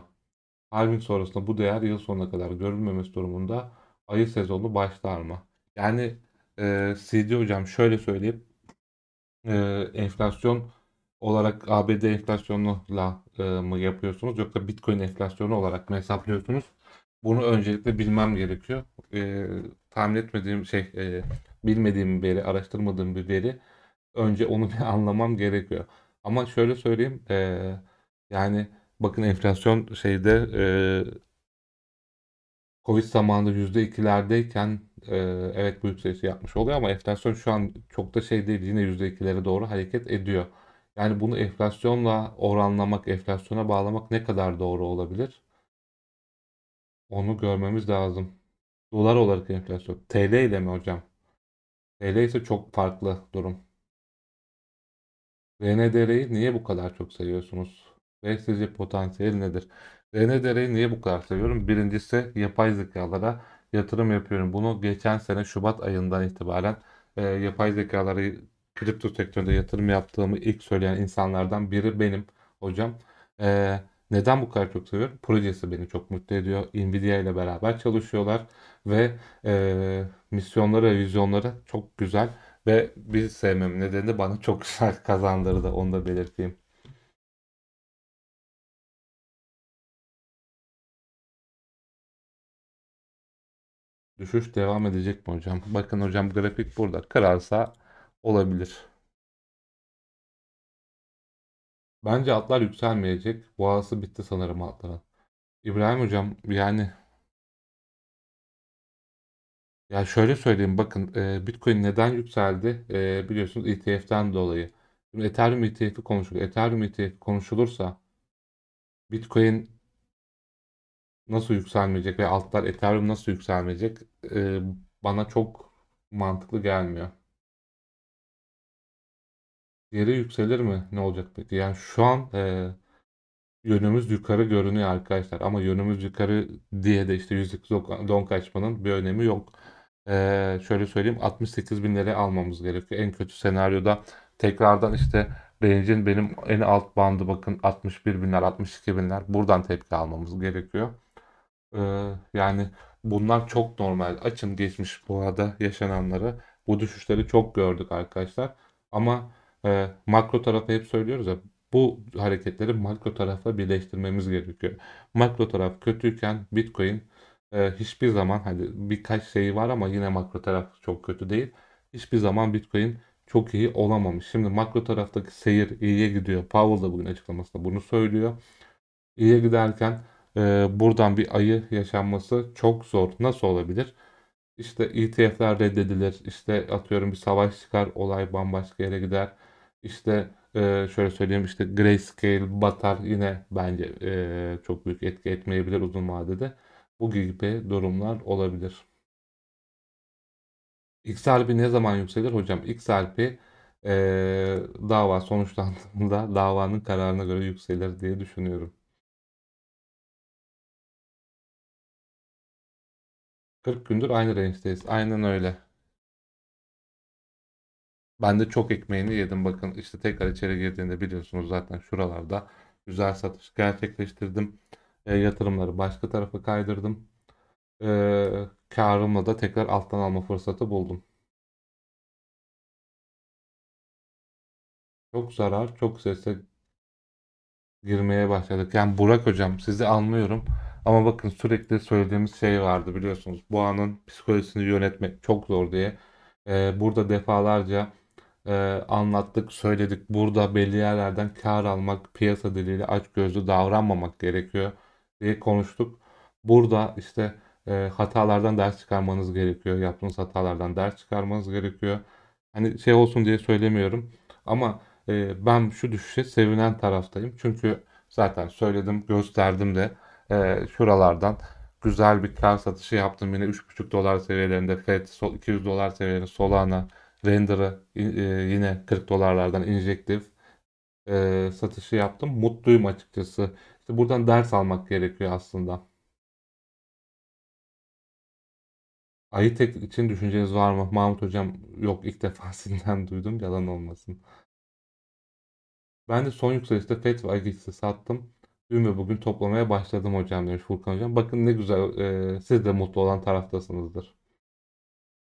Halving sonrasında bu değer yıl sonuna kadar görülmemesi durumunda ayı sezonu başlar mı? Yani e, CD hocam şöyle söyleyip e, enflasyon olarak ABD enflasyonuyla e, mı yapıyorsunuz yoksa Bitcoin enflasyonu olarak mı hesaplıyorsunuz? Bunu öncelikle bilmem gerekiyor. E, tahmin etmediğim şey e, bilmediğim bir veri, araştırmadığım bir veri önce onu bir anlamam gerekiyor. Ama şöyle söyleyeyim e, yani bakın enflasyon şeyde e, Covid zamanında %2'lerdeyken e, evet büyük yükselişi yapmış oluyor ama enflasyon şu an çok da şey değil yine %2'lere doğru hareket ediyor. Yani bunu enflasyonla oranlamak, enflasyona bağlamak ne kadar doğru olabilir? Onu görmemiz lazım. Dolar olarak enflasyon. TL ile mi hocam? TL ise çok farklı durum. RNDR'yi niye bu kadar çok seviyorsunuz? Ve sizce potansiyel nedir? RNDR'yi niye bu kadar seviyorum? Birincisi yapay zekalara yatırım yapıyorum. Bunu geçen sene Şubat ayından itibaren e, yapay zekalara kripto sektöründe yatırım yaptığımı ilk söyleyen insanlardan biri benim hocam. Eee neden bu kadar çok seviyorum? Projesi beni çok mutlu ediyor. Nvidia ile beraber çalışıyorlar ve e, misyonları, vizyonları çok güzel ve bir sevmem nedeni
de bana çok güzel kazandırdı. Onu da belirteyim. Düşüş devam edecek mi hocam? Bakın hocam grafik burada. Kırarsa olabilir. Bence atlar yükselmeyecek. Boğası bitti sanırım atların. İbrahim hocam yani
ya şöyle söyleyeyim bakın e, Bitcoin neden yükseldi e, biliyorsunuz ETF'den dolayı. Şimdi Ethereum ETF'i konuşuluyor, Ethereum ETF konuşulursa Bitcoin nasıl yükselmeyecek ve altlar Ethereum nasıl yükselmeyecek e, bana çok mantıklı gelmiyor. Yere yükselir mi? Ne olacak peki? Yani şu an e, yönümüz yukarı görünüyor arkadaşlar. Ama yönümüz yukarı diye de işte yüzlük don kaçmanın bir önemi yok. E, şöyle söyleyeyim 68 bin lira almamız gerekiyor. En kötü senaryoda tekrardan işte range'in benim en alt bandı bakın 61 binler 62 binler buradan tepki almamız gerekiyor. Ee, yani bunlar çok normal. Açın geçmiş bu arada yaşananları. Bu düşüşleri çok gördük arkadaşlar. Ama e, makro tarafa hep söylüyoruz ya bu hareketleri makro tarafla birleştirmemiz gerekiyor. Makro taraf kötüyken Bitcoin e, hiçbir zaman hani birkaç şeyi var ama yine makro taraf çok kötü değil. Hiçbir zaman Bitcoin çok iyi olamamış. Şimdi makro taraftaki seyir iyiye gidiyor. Powell da bugün açıklamasında bunu söylüyor. İyiye giderken e, buradan bir ayı yaşanması çok zor. Nasıl olabilir? İşte ETF'ler reddedilir. İşte atıyorum bir savaş çıkar, olay bambaşka yere gider işte e, şöyle söyleyeyim işte grayscale batar yine bence e, çok büyük etki etmeyebilir uzun vadede. Bu gibi durumlar olabilir. XRP ne zaman yükselir hocam? XRP e,
dava sonuçlandığında davanın kararına göre yükselir diye düşünüyorum. 40 gündür aynı range'deyiz. Aynen öyle. Ben de çok ekmeğini
yedim. Bakın işte tekrar içeri girdiğinde biliyorsunuz zaten şuralarda güzel satış gerçekleştirdim. E, yatırımları başka tarafa kaydırdım. E, karımla
da tekrar alttan alma fırsatı buldum. Çok zarar, çok sese girmeye başladık. Yani
Burak hocam sizi anlıyorum. Ama bakın sürekli söylediğimiz şey vardı biliyorsunuz. Bu anın psikolojisini yönetmek çok zor diye. Ee, burada defalarca e, anlattık, söyledik. Burada belli yerlerden kar almak, piyasa diliyle açgözlü davranmamak gerekiyor diye konuştuk. Burada işte e, hatalardan ders çıkarmanız gerekiyor. Yaptığınız hatalardan ders çıkarmanız gerekiyor. Hani şey olsun diye söylemiyorum. Ama e, ben şu düşüşe sevinen taraftayım. Çünkü zaten söyledim, gösterdim de e, şuralardan güzel bir kar satışı yaptım. Yine 3,5 dolar seviyelerinde FED, 200 dolar seviyelerinde Solana, render'ı e, e, yine 40 dolarlardan injektif e, satışı yaptım. Mutluyum açıkçası. İşte buradan ders almak gerekiyor aslında. Ayı tek için düşünceniz var mı? Mahmut hocam yok ilk defa sizden duydum yalan olmasın. Ben de son yükselişte Fed ve AGX'i sattım. Dün ve bugün toplamaya başladım hocam demiş Furkan hocam. Bakın ne güzel e, siz de mutlu olan taraftasınızdır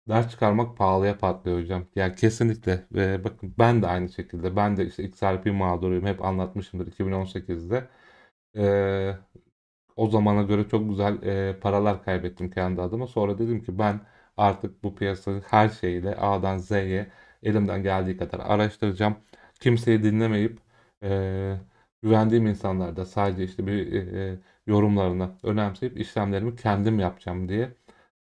ders çıkarmak pahalıya patlıyor hocam. Yani kesinlikle ve bakın ben de aynı şekilde ben de işte XRP mağduruyum hep anlatmışımdır 2018'de. Ee, o zamana göre çok güzel e, paralar kaybettim kendi adıma. Sonra dedim ki ben artık bu piyasanın her şeyiyle A'dan Z'ye elimden geldiği kadar araştıracağım. Kimseyi dinlemeyip e, güvendiğim insanlarda sadece işte bir e, e, yorumlarını önemseyip işlemlerimi kendim yapacağım diye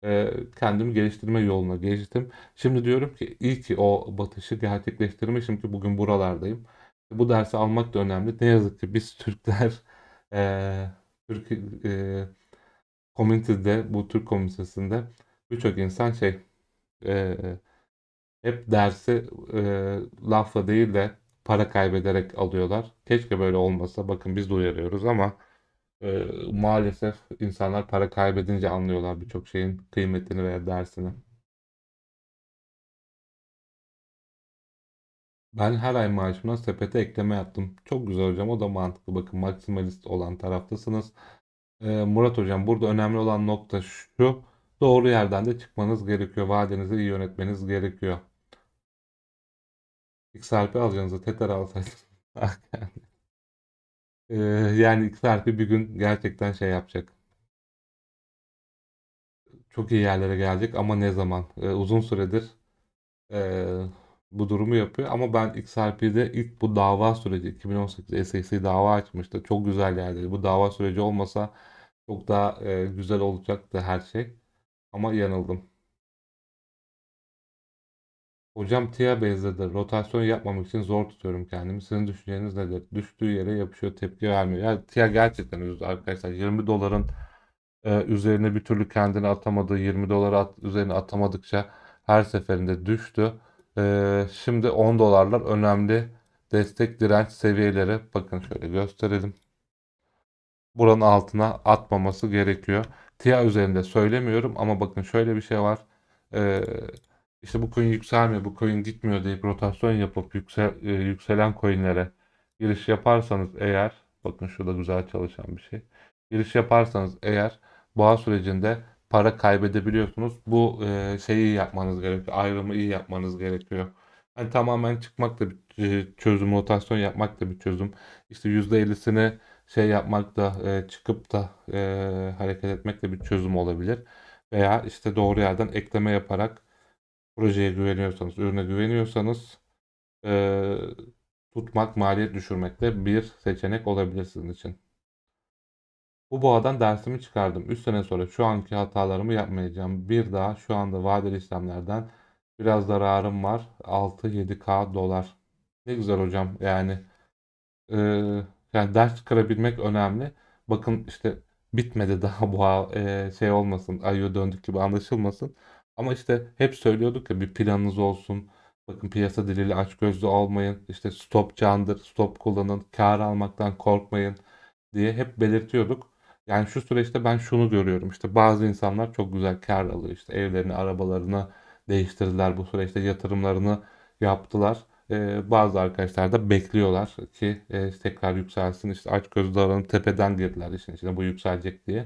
e, kendimi geliştirme yoluna geçtim. Şimdi diyorum ki iyi ki o batışı gerçekleştirmişim ki bugün buralardayım. Bu dersi almak da önemli. Ne yazık ki biz Türkler e, Türk e, komünitede, bu Türk komünitesinde birçok insan şey e, hep dersi e, lafla değil de para kaybederek alıyorlar. Keşke böyle olmasa. Bakın biz de uyarıyoruz ama
e, maalesef insanlar para kaybedince anlıyorlar birçok şeyin kıymetini veya dersini.
Ben her ay maaşımdan sepete ekleme yaptım. Çok güzel hocam o da mantıklı. Bakın maksimalist olan taraftasınız. Ee, Murat hocam burada önemli olan nokta şu. Doğru yerden de çıkmanız gerekiyor. Vadenizi iyi yönetmeniz gerekiyor. XRP alacağınızı Tether alsaydınız. Ee, yani XRP bir gün gerçekten şey yapacak. Çok iyi yerlere gelecek ama ne zaman? Ee, uzun süredir e, bu durumu yapıyor. Ama ben XRP'de ilk bu dava süreci 2018 SEC dava açmıştı. Çok güzel yerde. Bu dava süreci olmasa çok daha e, güzel olacaktı her şey. Ama yanıldım. Hocam Tia benzedi. Rotasyon yapmamak için zor tutuyorum kendimi. Sizin düşünceniz nedir? Düştüğü yere yapışıyor, tepki vermiyor. Yani Tia gerçekten üzüldü arkadaşlar. 20 doların e, üzerine bir türlü kendini atamadı. 20 doları at, üzerine atamadıkça her seferinde düştü. E, şimdi 10 dolarlar önemli destek direnç seviyeleri. Bakın şöyle gösterelim. Buranın altına atmaması gerekiyor. Tia üzerinde söylemiyorum ama bakın şöyle bir şey var. Eee işte bu coin yükselmiyor, bu coin gitmiyor deyip rotasyon yapıp yüksel, e, yükselen coinlere giriş yaparsanız eğer bakın şurada güzel çalışan bir şey. Giriş yaparsanız eğer boğa sürecinde para kaybedebiliyorsunuz. Bu e, şeyi yapmanız gerekiyor. Ayrımı iyi yapmanız gerekiyor. Yani tamamen çıkmak da bir e, çözüm, rotasyon yapmak da bir çözüm. İşte %50'sini şey yapmak da e, çıkıp da e, hareket etmek de bir çözüm olabilir. Veya işte doğru yerden ekleme yaparak projeye güveniyorsanız, ürüne güveniyorsanız e, tutmak, maliyet düşürmek de bir seçenek olabilir sizin için. Bu boğadan dersimi çıkardım. 3 sene sonra şu anki hatalarımı yapmayacağım. Bir daha şu anda vadeli işlemlerden biraz zararım var. 6-7K dolar. Ne güzel hocam yani. E, yani ders çıkarabilmek önemli. Bakın işte bitmedi daha bu e, şey olmasın. Ayı döndük gibi anlaşılmasın. Ama işte hep söylüyorduk ya bir planınız olsun. Bakın piyasa diliyle açgözlü olmayın. İşte stop candır, stop kullanın, kar almaktan korkmayın diye hep belirtiyorduk. Yani şu süreçte ben şunu görüyorum. İşte bazı insanlar çok güzel kar alıyor. İşte evlerini, arabalarını değiştirdiler. Bu süreçte yatırımlarını yaptılar. Ee, bazı arkadaşlar da bekliyorlar ki e, tekrar yükselsin. İşte açgözlü davranıp tepeden girdiler işin içine bu yükselecek diye.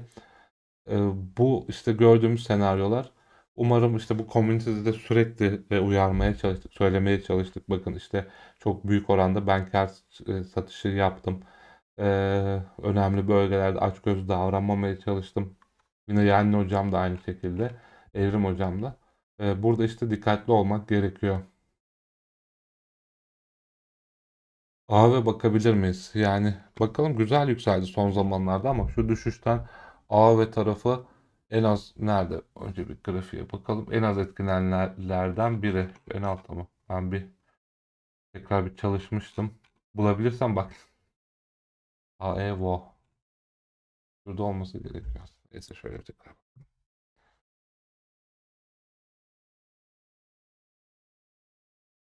Ee, bu işte gördüğümüz senaryolar Umarım işte bu komünitede de sürekli e, uyarmaya çalıştık, söylemeye çalıştık. Bakın işte çok büyük oranda banker kar e, satışı yaptım. Ee, önemli bölgelerde açgözlü davranmamaya çalıştım. Yine Yenli Hocam da aynı şekilde. Evrim Hocam da. Ee, burada işte dikkatli olmak gerekiyor. AVE bakabilir miyiz? Yani bakalım güzel yükseldi son zamanlarda ama şu düşüşten AVE tarafı en az nerede? Önce bir grafiğe bakalım. En az etkilenenlerden biri. En altta mı? Ben bir
tekrar bir çalışmıştım. Bulabilirsem bak. A AEVO. Şurada olması gerekiyor. Neyse şöyle tekrar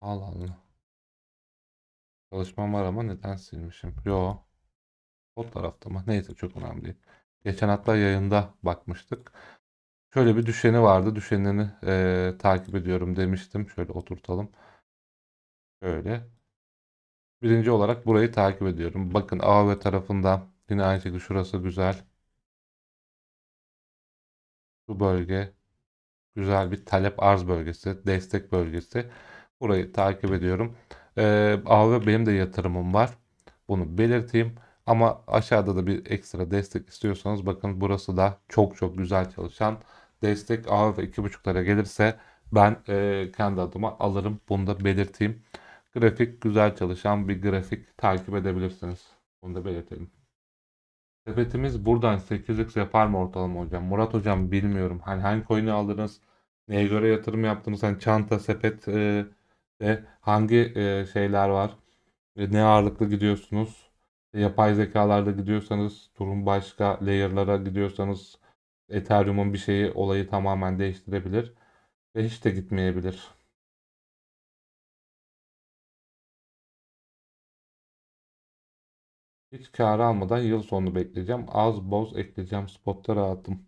Allah Allah. Çalışmam var ama neden silmişim? Yo. O tarafta mı? Neyse
çok önemli değil geçen hafta yayında bakmıştık. Şöyle bir düşeni vardı. Düşenini e, takip ediyorum demiştim. Şöyle oturtalım. Şöyle. Birinci olarak burayı takip ediyorum. Bakın AV tarafında yine aynı şekilde şurası güzel. Bu bölge güzel bir talep arz bölgesi, destek bölgesi. Burayı takip ediyorum. Ee, AV benim de yatırımım var. Bunu belirteyim. Ama aşağıda da bir ekstra destek istiyorsanız bakın burası da çok çok güzel çalışan destek A ve 2.5'lara gelirse ben e, kendi adıma alırım. Bunu da belirteyim. Grafik güzel çalışan bir grafik takip edebilirsiniz. Bunu da belirtelim. Sepetimiz buradan 8x yapar mı ortalama hocam? Murat hocam bilmiyorum. Hani hangi coin'i aldınız? Neye göre yatırım yaptınız? Hani çanta, sepet e, ve hangi e, şeyler var? E, ne ağırlıklı gidiyorsunuz? yapay zekalarda gidiyorsanız, durum başka layer'lara gidiyorsanız Ethereum'un bir şeyi olayı tamamen değiştirebilir
ve hiç de gitmeyebilir. Hiç kar almadan yıl sonunu bekleyeceğim.
Az boz ekleyeceğim. Spotta rahatım.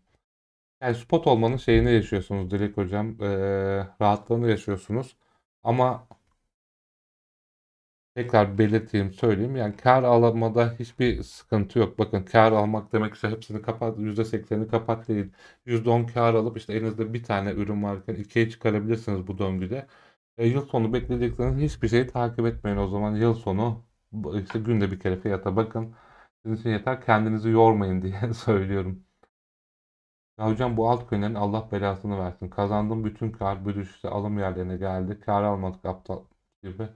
Yani spot olmanın şeyini yaşıyorsunuz Dilek Hocam. Ee, rahatlığını yaşıyorsunuz. Ama tekrar belirteyim söyleyeyim. Yani kar alamada hiçbir sıkıntı yok. Bakın kar almak demek işte hepsini kapat %80'ini kapat değil. %10 kar alıp işte elinizde bir tane ürün varken ikiye çıkarabilirsiniz bu döngüde. E, yıl sonu bekleyecekseniz hiçbir şeyi takip etmeyin o zaman. Yıl sonu işte günde bir kere fiyata bakın. Sizin için yeter kendinizi yormayın diye söylüyorum. Ya hocam bu altcoin'lerin Allah belasını versin. Kazandığım bütün kar bir düşüşte alım yerlerine geldi. Kar almadık aptal gibi.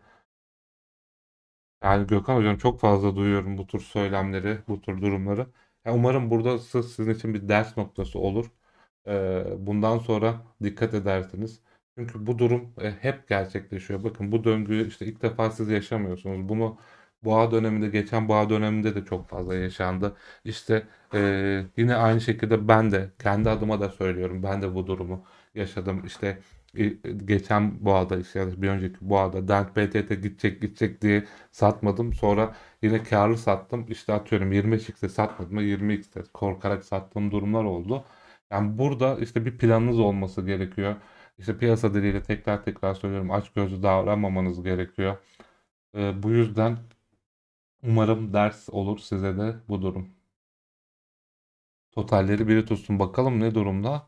Yani Gökhan Hocam çok fazla duyuyorum bu tür söylemleri, bu tür durumları. Ya umarım burada siz- sizin için bir ders noktası olur. Ee, bundan sonra dikkat edersiniz. Çünkü bu durum e, hep gerçekleşiyor. Bakın bu döngüyü işte ilk defa siz yaşamıyorsunuz. Bunu boğa döneminde, geçen boğa döneminde de çok fazla yaşandı. İşte e, yine aynı şekilde ben de kendi adıma da söylüyorum. Ben de bu durumu yaşadım. İşte e, geçen boğada işte ya da bir önceki boğada Dark BTT gidecek gidecek diye satmadım. Sonra yine karlı sattım. İşte atıyorum 25x'e satmadım. 20x'e korkarak sattığım durumlar oldu. Yani burada işte bir planınız olması gerekiyor. İşte piyasa diliyle tekrar tekrar söylüyorum aç gözlü davranmamanız gerekiyor. E, bu yüzden umarım ders olur size de bu durum. Totalleri biri tutsun bakalım ne durumda.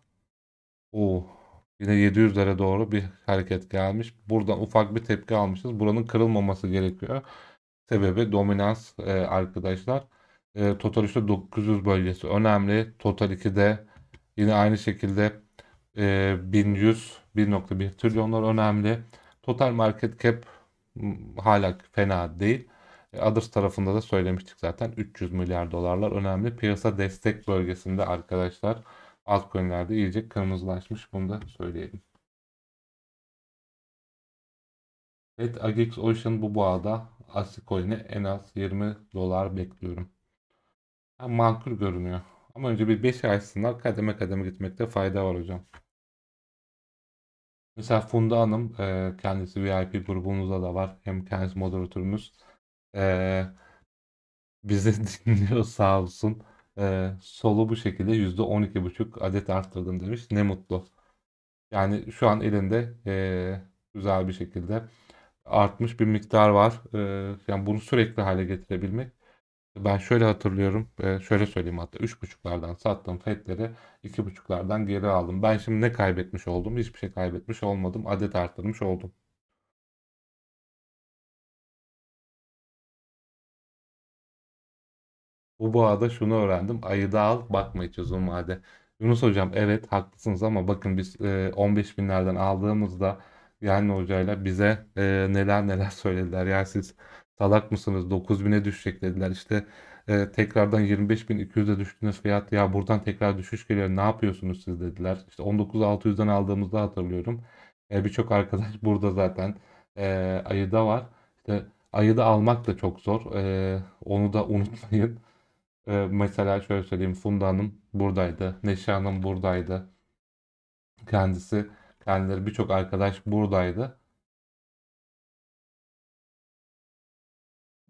Oo. Yine 700'lere doğru bir hareket gelmiş. Buradan ufak bir tepki almışız. Buranın kırılmaması gerekiyor. Sebebi dominans e, arkadaşlar. E, total işte 900 bölgesi önemli. Total 2'de yine aynı şekilde e, 1100 1.1 trilyonlar önemli. Total market cap hala fena değil. E, others tarafında da söylemiştik zaten 300 milyar dolarlar önemli. Piyasa destek bölgesinde arkadaşlar altcoin'lerde iyice kırmızılaşmış. Bunu da
söyleyelim. Evet Agex Ocean bu bağda boğada Asicoin'e en az 20 dolar bekliyorum. Yani makul
görünüyor. Ama önce bir 5 ay açsınlar kademe kademe gitmekte fayda var hocam. Mesela Funda Hanım e, kendisi VIP grubumuzda da var. Hem kendisi moderatörümüz. E, bizi dinliyor sağ olsun. Ee, solu bu şekilde yüzde %12,5 adet arttırdım demiş. Ne mutlu. Yani şu an elinde e, güzel bir şekilde artmış bir miktar var. E, yani bunu sürekli hale getirebilmek. Ben şöyle hatırlıyorum. E, şöyle söyleyeyim hatta. 3,5'lardan sattığım FED'leri 2,5'lardan geri aldım. Ben şimdi ne kaybetmiş
oldum? Hiçbir şey kaybetmiş olmadım. Adet arttırmış oldum. Bu boğada şunu
öğrendim. ayıda al bakma çözüm uzun Yunus hocam evet haklısınız ama bakın biz e, 15 binlerden aldığımızda yani hocayla bize e, neler neler söylediler. Yani siz salak mısınız 9 bine düşecek dediler. İşte e, tekrardan 25.200'e düştünüz fiyat ya buradan tekrar düşüş geliyor ne yapıyorsunuz siz dediler. İşte 19.600'den aldığımızda hatırlıyorum. E, Birçok arkadaş burada zaten e, ayıda var. İşte ayıda almak da çok zor. E, onu da unutmayın. Ee, mesela şöyle söyleyeyim Funda Hanım buradaydı. Neşe Hanım buradaydı. Kendisi, kendileri birçok arkadaş buradaydı.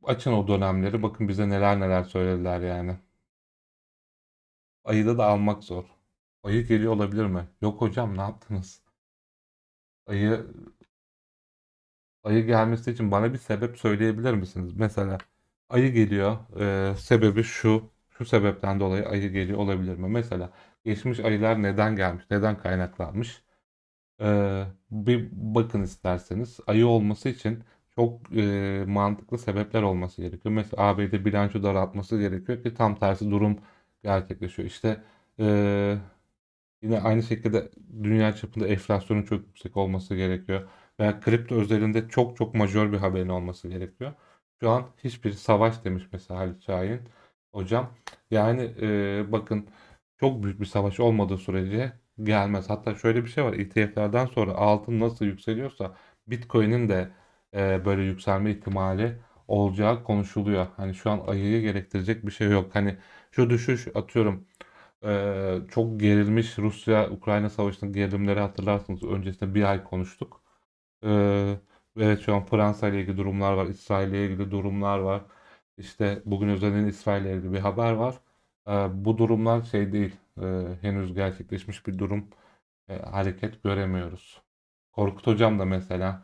Açın o dönemleri bakın bize neler neler söylediler yani. Ayıda da almak zor. Ayı geliyor olabilir mi? Yok hocam ne yaptınız? Ayı ayı gelmesi için bana bir sebep söyleyebilir misiniz? Mesela ayı geliyor. E, sebebi şu. Şu sebepten dolayı ayı geliyor olabilir mi? Mesela geçmiş ayılar neden gelmiş? Neden kaynaklanmış? E, bir bakın isterseniz. Ayı olması için çok e, mantıklı sebepler olması gerekiyor. Mesela ABD bilanço daraltması gerekiyor ki tam tersi durum gerçekleşiyor. İşte e, yine aynı şekilde dünya çapında enflasyonun çok yüksek olması gerekiyor. Veya kripto özelinde çok çok majör bir haberin olması gerekiyor. Şu an hiçbir savaş demiş mesela Halit Şahin hocam. Yani e, bakın çok büyük bir savaş olmadığı sürece gelmez. Hatta şöyle bir şey var. ETF'lerden sonra altın nasıl yükseliyorsa Bitcoin'in de e, böyle yükselme ihtimali olacağı konuşuluyor. Hani şu an ayıyı gerektirecek bir şey yok. Hani şu düşüş atıyorum e, çok gerilmiş Rusya-Ukrayna savaşının gerilimleri hatırlarsınız. Öncesinde bir ay konuştuk. E, Evet şu an Fransa ile ilgili durumlar var, İsrail ile ilgili durumlar var. İşte bugün özelinde İsrail ile ilgili bir haber var. Ee, bu durumlar şey değil, e, henüz gerçekleşmiş bir durum, e, hareket göremiyoruz. Korkut Hocam da mesela,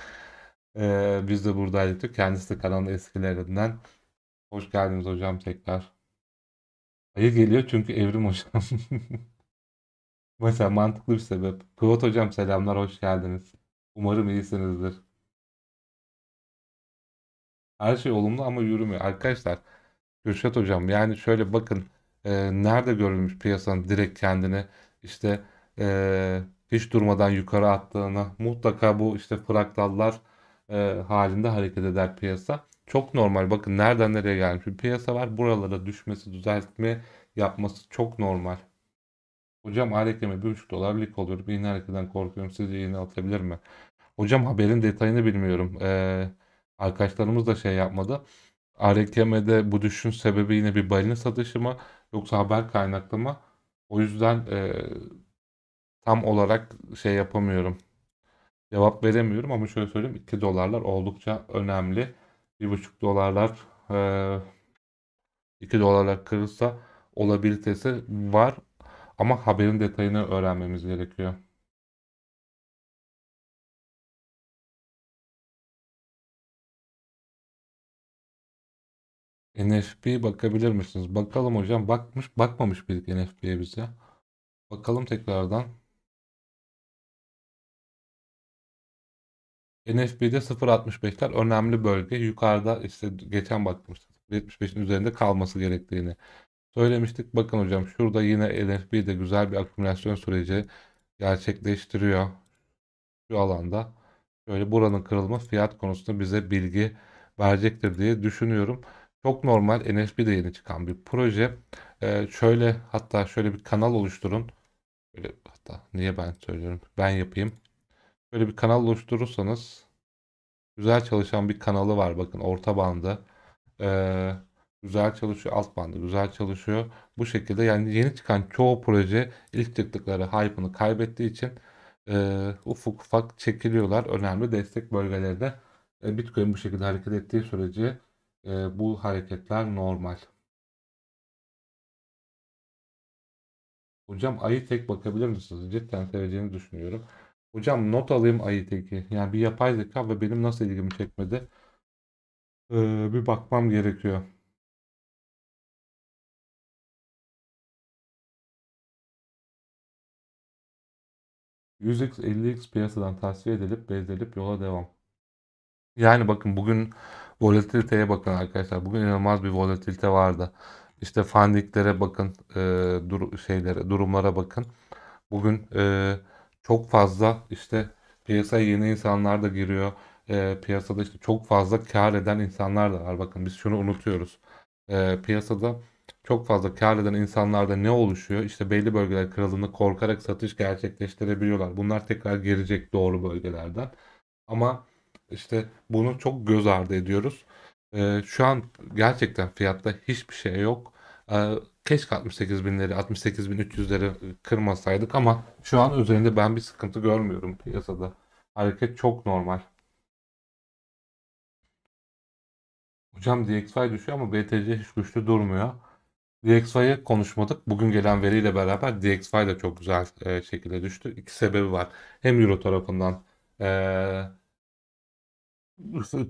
e, biz de buradaydık, kendisi de kanalın eskilerinden. Hoş geldiniz hocam tekrar. Hayır geliyor çünkü evrim hocam. mesela mantıklı bir sebep. Kıvat hocam selamlar, hoş geldiniz. Umarım iyisinizdir. Her şey olumlu ama yürümüyor. Arkadaşlar Kürşat hocam yani şöyle bakın e, nerede görülmüş piyasanın direkt kendini işte e, hiç durmadan yukarı attığını mutlaka bu işte fraktallar e, halinde hareket eder piyasa. Çok normal bakın nereden nereye gelmiş bir piyasa var buralara düşmesi düzeltme yapması çok normal. Hocam harekeme 1,5 dolarlık olur. Yeni harekeden korkuyorum. Siz yeni atabilir mi? Hocam haberin detayını bilmiyorum. Ee, arkadaşlarımız da şey yapmadı. ARKM'de bu düşüşün sebebi yine bir balina satışı mı yoksa haber kaynaklı mı? O yüzden e, tam olarak şey yapamıyorum. Cevap veremiyorum ama şöyle söyleyeyim 2 dolarlar oldukça önemli. 1,5 dolarlar e, 2 dolarlar kırılsa
olabilitesi var. Ama haberin detayını öğrenmemiz gerekiyor. NFP bakabilir misiniz? Bakalım hocam. Bakmış, bakmamış bir NFP'ye bize. Bakalım tekrardan. NFP'de 0.65'ler önemli
bölge. Yukarıda işte geçen baktım 75'in üzerinde kalması gerektiğini Söylemiştik bakın hocam şurada yine de güzel bir akümülasyon süreci gerçekleştiriyor. Şu alanda şöyle buranın kırılma fiyat konusunda bize bilgi verecektir diye düşünüyorum. Çok normal de yeni çıkan bir proje. Ee, şöyle hatta şöyle bir kanal oluşturun. Böyle, hatta niye ben söylüyorum ben yapayım. Şöyle bir kanal oluşturursanız güzel çalışan bir kanalı var bakın orta bandı. Ee, güzel çalışıyor. Alt bandı güzel çalışıyor. Bu şekilde yani yeni çıkan çoğu proje ilk çıktıkları hype'ını kaybettiği için e, ufuk ufak çekiliyorlar. Önemli destek bölgelerde e, Bitcoin bu şekilde hareket ettiği sürece e, bu hareketler normal. Hocam ayı tek bakabilir misiniz? Cidden seveceğini düşünüyorum. Hocam not alayım ayı teki. Yani bir yapay zeka ve benim nasıl ilgimi çekmedi.
Ee, bir bakmam gerekiyor. 100x 50x piyasadan tasfiye edilip bezdirilip yola devam. Yani bakın
bugün volatiliteye bakın arkadaşlar. Bugün inanılmaz bir volatilite vardı. İşte fandiklere bakın, e, dur şeylere, durumlara bakın. Bugün e, çok fazla işte piyasaya yeni insanlar da giriyor. E, piyasada işte çok fazla kar eden insanlar da var. Bakın biz şunu unutuyoruz. E, piyasada çok fazla kar eden insanlarda ne oluşuyor? İşte belli bölgeler kırıldığında korkarak satış gerçekleştirebiliyorlar. Bunlar tekrar gelecek doğru bölgelerden. Ama işte bunu çok göz ardı ediyoruz. Ee, şu an gerçekten fiyatta hiçbir şey yok. Ee, keşke 68 binleri, 68 bin 300'leri kırmasaydık ama şu an üzerinde ben bir sıkıntı görmüyorum piyasada. Hareket çok normal. Hocam DXY düşüyor ama BTC hiç güçlü durmuyor. DXY'ı konuşmadık. Bugün gelen veriyle beraber DXY de çok güzel e, şekilde düştü. İki sebebi var. Hem Euro tarafından e,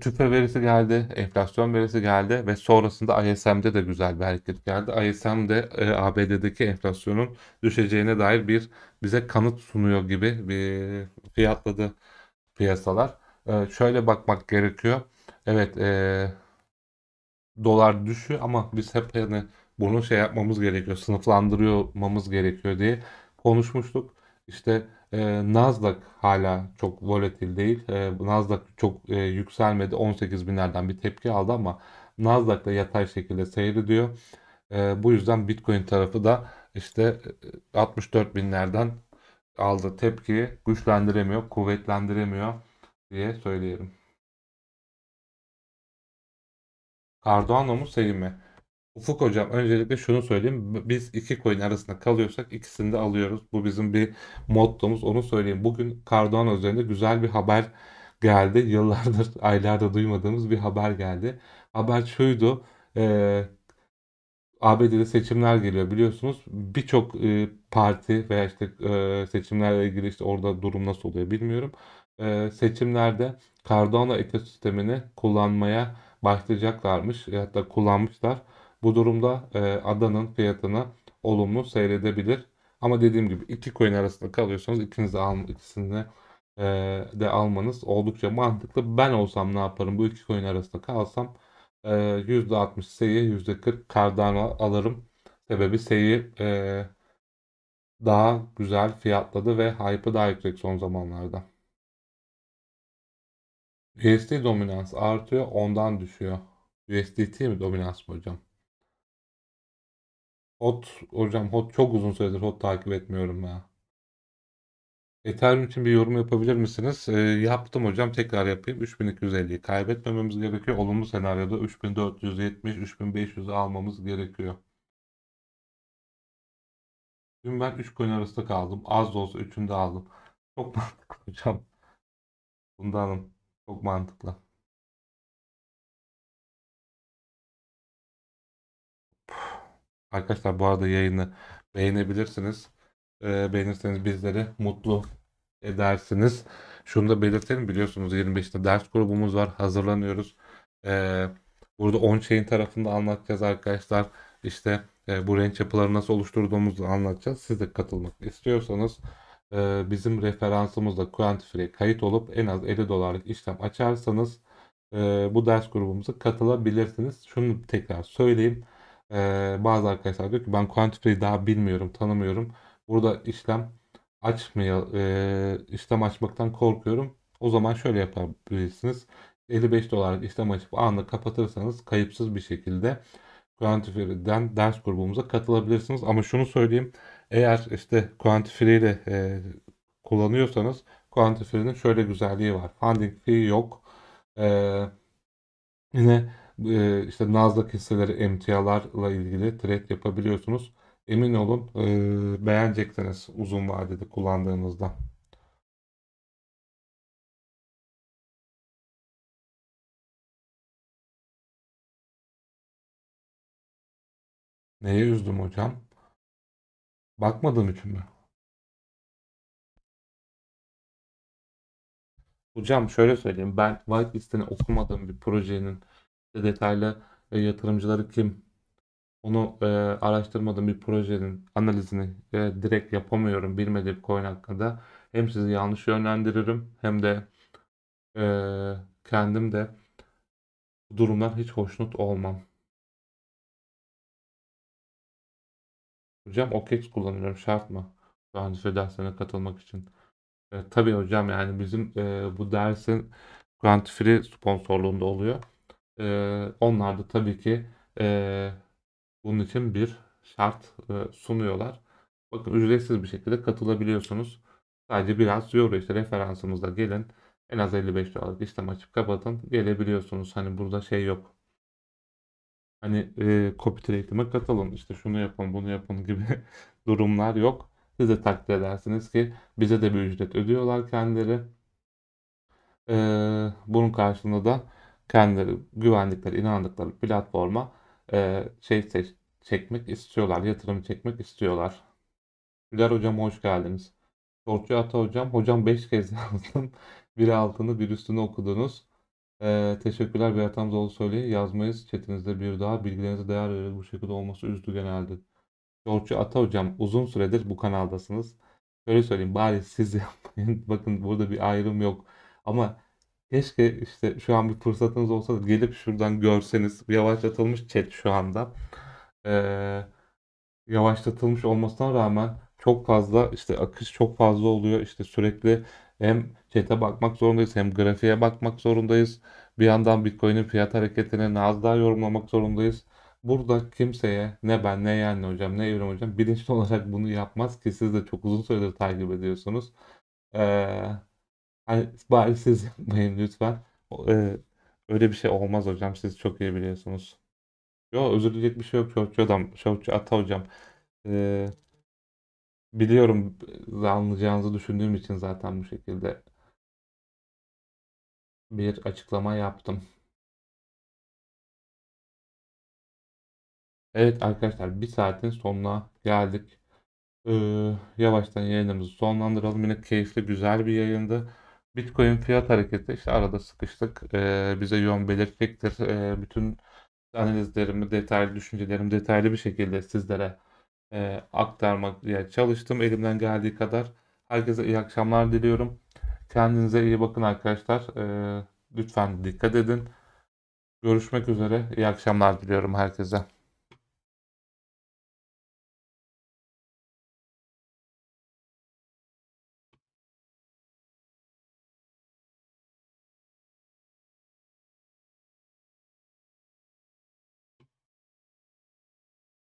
tüfe verisi geldi, enflasyon verisi geldi ve sonrasında ISM'de de güzel bir hareket geldi. ISM'de e, ABD'deki enflasyonun düşeceğine dair bir bize kanıt sunuyor gibi bir fiyatladı piyasalar. E, şöyle bakmak gerekiyor. Evet, e, dolar düşüyor ama biz hep yani bunu şey yapmamız gerekiyor, sınıflandırmamız gerekiyor diye konuşmuştuk. İşte e, Nasdaq hala çok volatil değil. E, Nasdaq çok e, yükselmedi. 18 binlerden bir tepki aldı ama Nasdaq da yatay şekilde seyrediyor. E, bu yüzden Bitcoin tarafı da işte 64 e, binlerden aldı tepkiyi güçlendiremiyor, kuvvetlendiremiyor diye söyleyelim. Cardano'nun sevimi. Ufuk hocam öncelikle şunu söyleyeyim. Biz iki coin arasında kalıyorsak ikisini de alıyoruz. Bu bizim bir mottomuz. Onu söyleyeyim. Bugün Cardano üzerinde güzel bir haber geldi. Yıllardır, aylarda duymadığımız bir haber geldi. Haber şuydu. E, ABD'de seçimler geliyor biliyorsunuz. Birçok e, parti veya işte e, seçimlerle ilgili işte orada durum nasıl oluyor bilmiyorum. E, seçimlerde Cardano ekosistemini kullanmaya başlayacaklarmış. E, hatta kullanmışlar bu durumda e, adanın fiyatını olumlu seyredebilir. Ama dediğim gibi iki coin arasında kalıyorsanız ikiniz de al, ikisini e, de almanız oldukça mantıklı. Ben olsam ne yaparım? Bu iki coin arasında kalsam e, %60 seyi %40 kardan alırım. Sebebi seyi e, daha güzel fiyatladı ve hype'ı daha yüksek
son zamanlarda. USD dominans artıyor ondan düşüyor. USDT mi dominans mı hocam?
Hot hocam hot çok uzun süredir hot takip etmiyorum ya. Ethereum için bir yorum yapabilir misiniz? E, yaptım hocam tekrar yapayım. 3250 kaybetmememiz gerekiyor. Olumlu senaryoda 3470 3500 almamız gerekiyor.
Dün ben 3 coin arasında kaldım. Az da olsa 3'ünü de aldım. Çok mantıklı hocam. bundanım Çok mantıklı. Arkadaşlar bu arada yayını beğenebilirsiniz. E, beğenirseniz bizleri mutlu
edersiniz. Şunu da belirtelim biliyorsunuz 25'te ders grubumuz var hazırlanıyoruz. E, burada on-chain tarafında anlatacağız arkadaşlar. İşte e, bu renk yapıları nasıl oluşturduğumuzu anlatacağız. Siz de katılmak istiyorsanız e, bizim referansımızda Quantifree'ye kayıt olup en az 50 dolarlık işlem açarsanız e, bu ders grubumuza katılabilirsiniz. Şunu tekrar söyleyeyim e, bazı arkadaşlar diyor ki ben Quantify'i daha bilmiyorum, tanımıyorum. Burada işlem açmıyor e, işlem açmaktan korkuyorum. O zaman şöyle yapabilirsiniz. 55 dolarlık işlem açıp anında kapatırsanız kayıpsız bir şekilde Quantify'den ders grubumuza katılabilirsiniz. Ama şunu söyleyeyim. Eğer işte Quantify ile e, kullanıyorsanız Quantify'nin şöyle güzelliği var. Funding fee yok. E, yine e, işte Nasdaq hisseleri emtialarla ilgili trade yapabiliyorsunuz.
Emin olun e, beğeneceksiniz uzun vadede kullandığınızda. Neye üzdüm hocam? Bakmadığım için mi? Hocam şöyle söyleyeyim. Ben whitelist'ini okumadığım bir
projenin detaylı e, yatırımcıları kim onu e, araştırmadım bir projenin analizini e, direkt yapamıyorum bilmediğim coin hakkında. Hem sizi yanlış yönlendiririm hem de e, kendim de
bu durumdan hiç hoşnut olmam. Hocam OKEX kullanıyorum şart mı? Mühendisliği derslerine katılmak için.
E, tabii hocam yani bizim e, bu dersin Grant Free sponsorluğunda oluyor e, onlar da tabii ki e, bunun için bir şart e, sunuyorlar. Bakın ücretsiz bir şekilde katılabiliyorsunuz. Sadece biraz euro işte referansımızda gelin. En az 55 dolarlık işlem açıp kapatın. Gelebiliyorsunuz. Hani burada şey yok. Hani e, copy trade'ime katılın. işte şunu yapın bunu yapın gibi durumlar yok. Siz de takdir edersiniz ki bize de bir ücret ödüyorlar kendileri. E, bunun karşılığında da kendileri güvendikleri, inandıkları platforma e, şey seç, çekmek istiyorlar, yatırım çekmek istiyorlar. Güler hocam hoş geldiniz. Torcu Ata hocam, hocam 5 kez yazdım. bir altını bir üstünü okudunuz. Ee, teşekkürler Berat Hamzoğlu söyleyin. Yazmayız chatinizde bir daha. Bilgilerinize değer verir bu şekilde olması üzdü genelde. Torcu Ata hocam uzun süredir bu kanaldasınız. Şöyle söyleyeyim bari siz yapmayın. Bakın burada bir ayrım yok. Ama Keşke işte şu an bir fırsatınız olsa da gelip şuradan görseniz yavaşlatılmış chat şu anda. Ee, yavaşlatılmış olmasına rağmen çok fazla işte akış çok fazla oluyor. İşte sürekli hem chat'e bakmak zorundayız hem grafiğe bakmak zorundayız. Bir yandan Bitcoin'in fiyat hareketini az daha yorumlamak zorundayız. Burada kimseye ne ben ne yani hocam ne Evrim hocam bilinçli olarak bunu yapmaz ki siz de çok uzun süredir takip ediyorsunuz. Ee, Hani bari siz yapmayın lütfen. Ee, öyle bir şey olmaz hocam. Siz çok iyi biliyorsunuz. Yo özür dileyecek bir şey yok Şovçu adam. Şovçu ata hocam. Ee, biliyorum e, anlayacağınızı düşündüğüm için zaten
bu şekilde bir açıklama yaptım. Evet arkadaşlar bir saatin
sonuna geldik. Ee, yavaştan yayınımızı sonlandıralım. Yine keyifli güzel bir yayındı. Bitcoin fiyat hareketi işte arada sıkıştık. Ee, bize yön belirtecektir. Ee, bütün analizlerimi, detaylı düşüncelerimi detaylı bir şekilde sizlere e, aktarmaya çalıştım. Elimden geldiği kadar. Herkese iyi akşamlar diliyorum. Kendinize iyi bakın arkadaşlar. Ee, lütfen dikkat edin.
Görüşmek üzere. İyi akşamlar diliyorum herkese.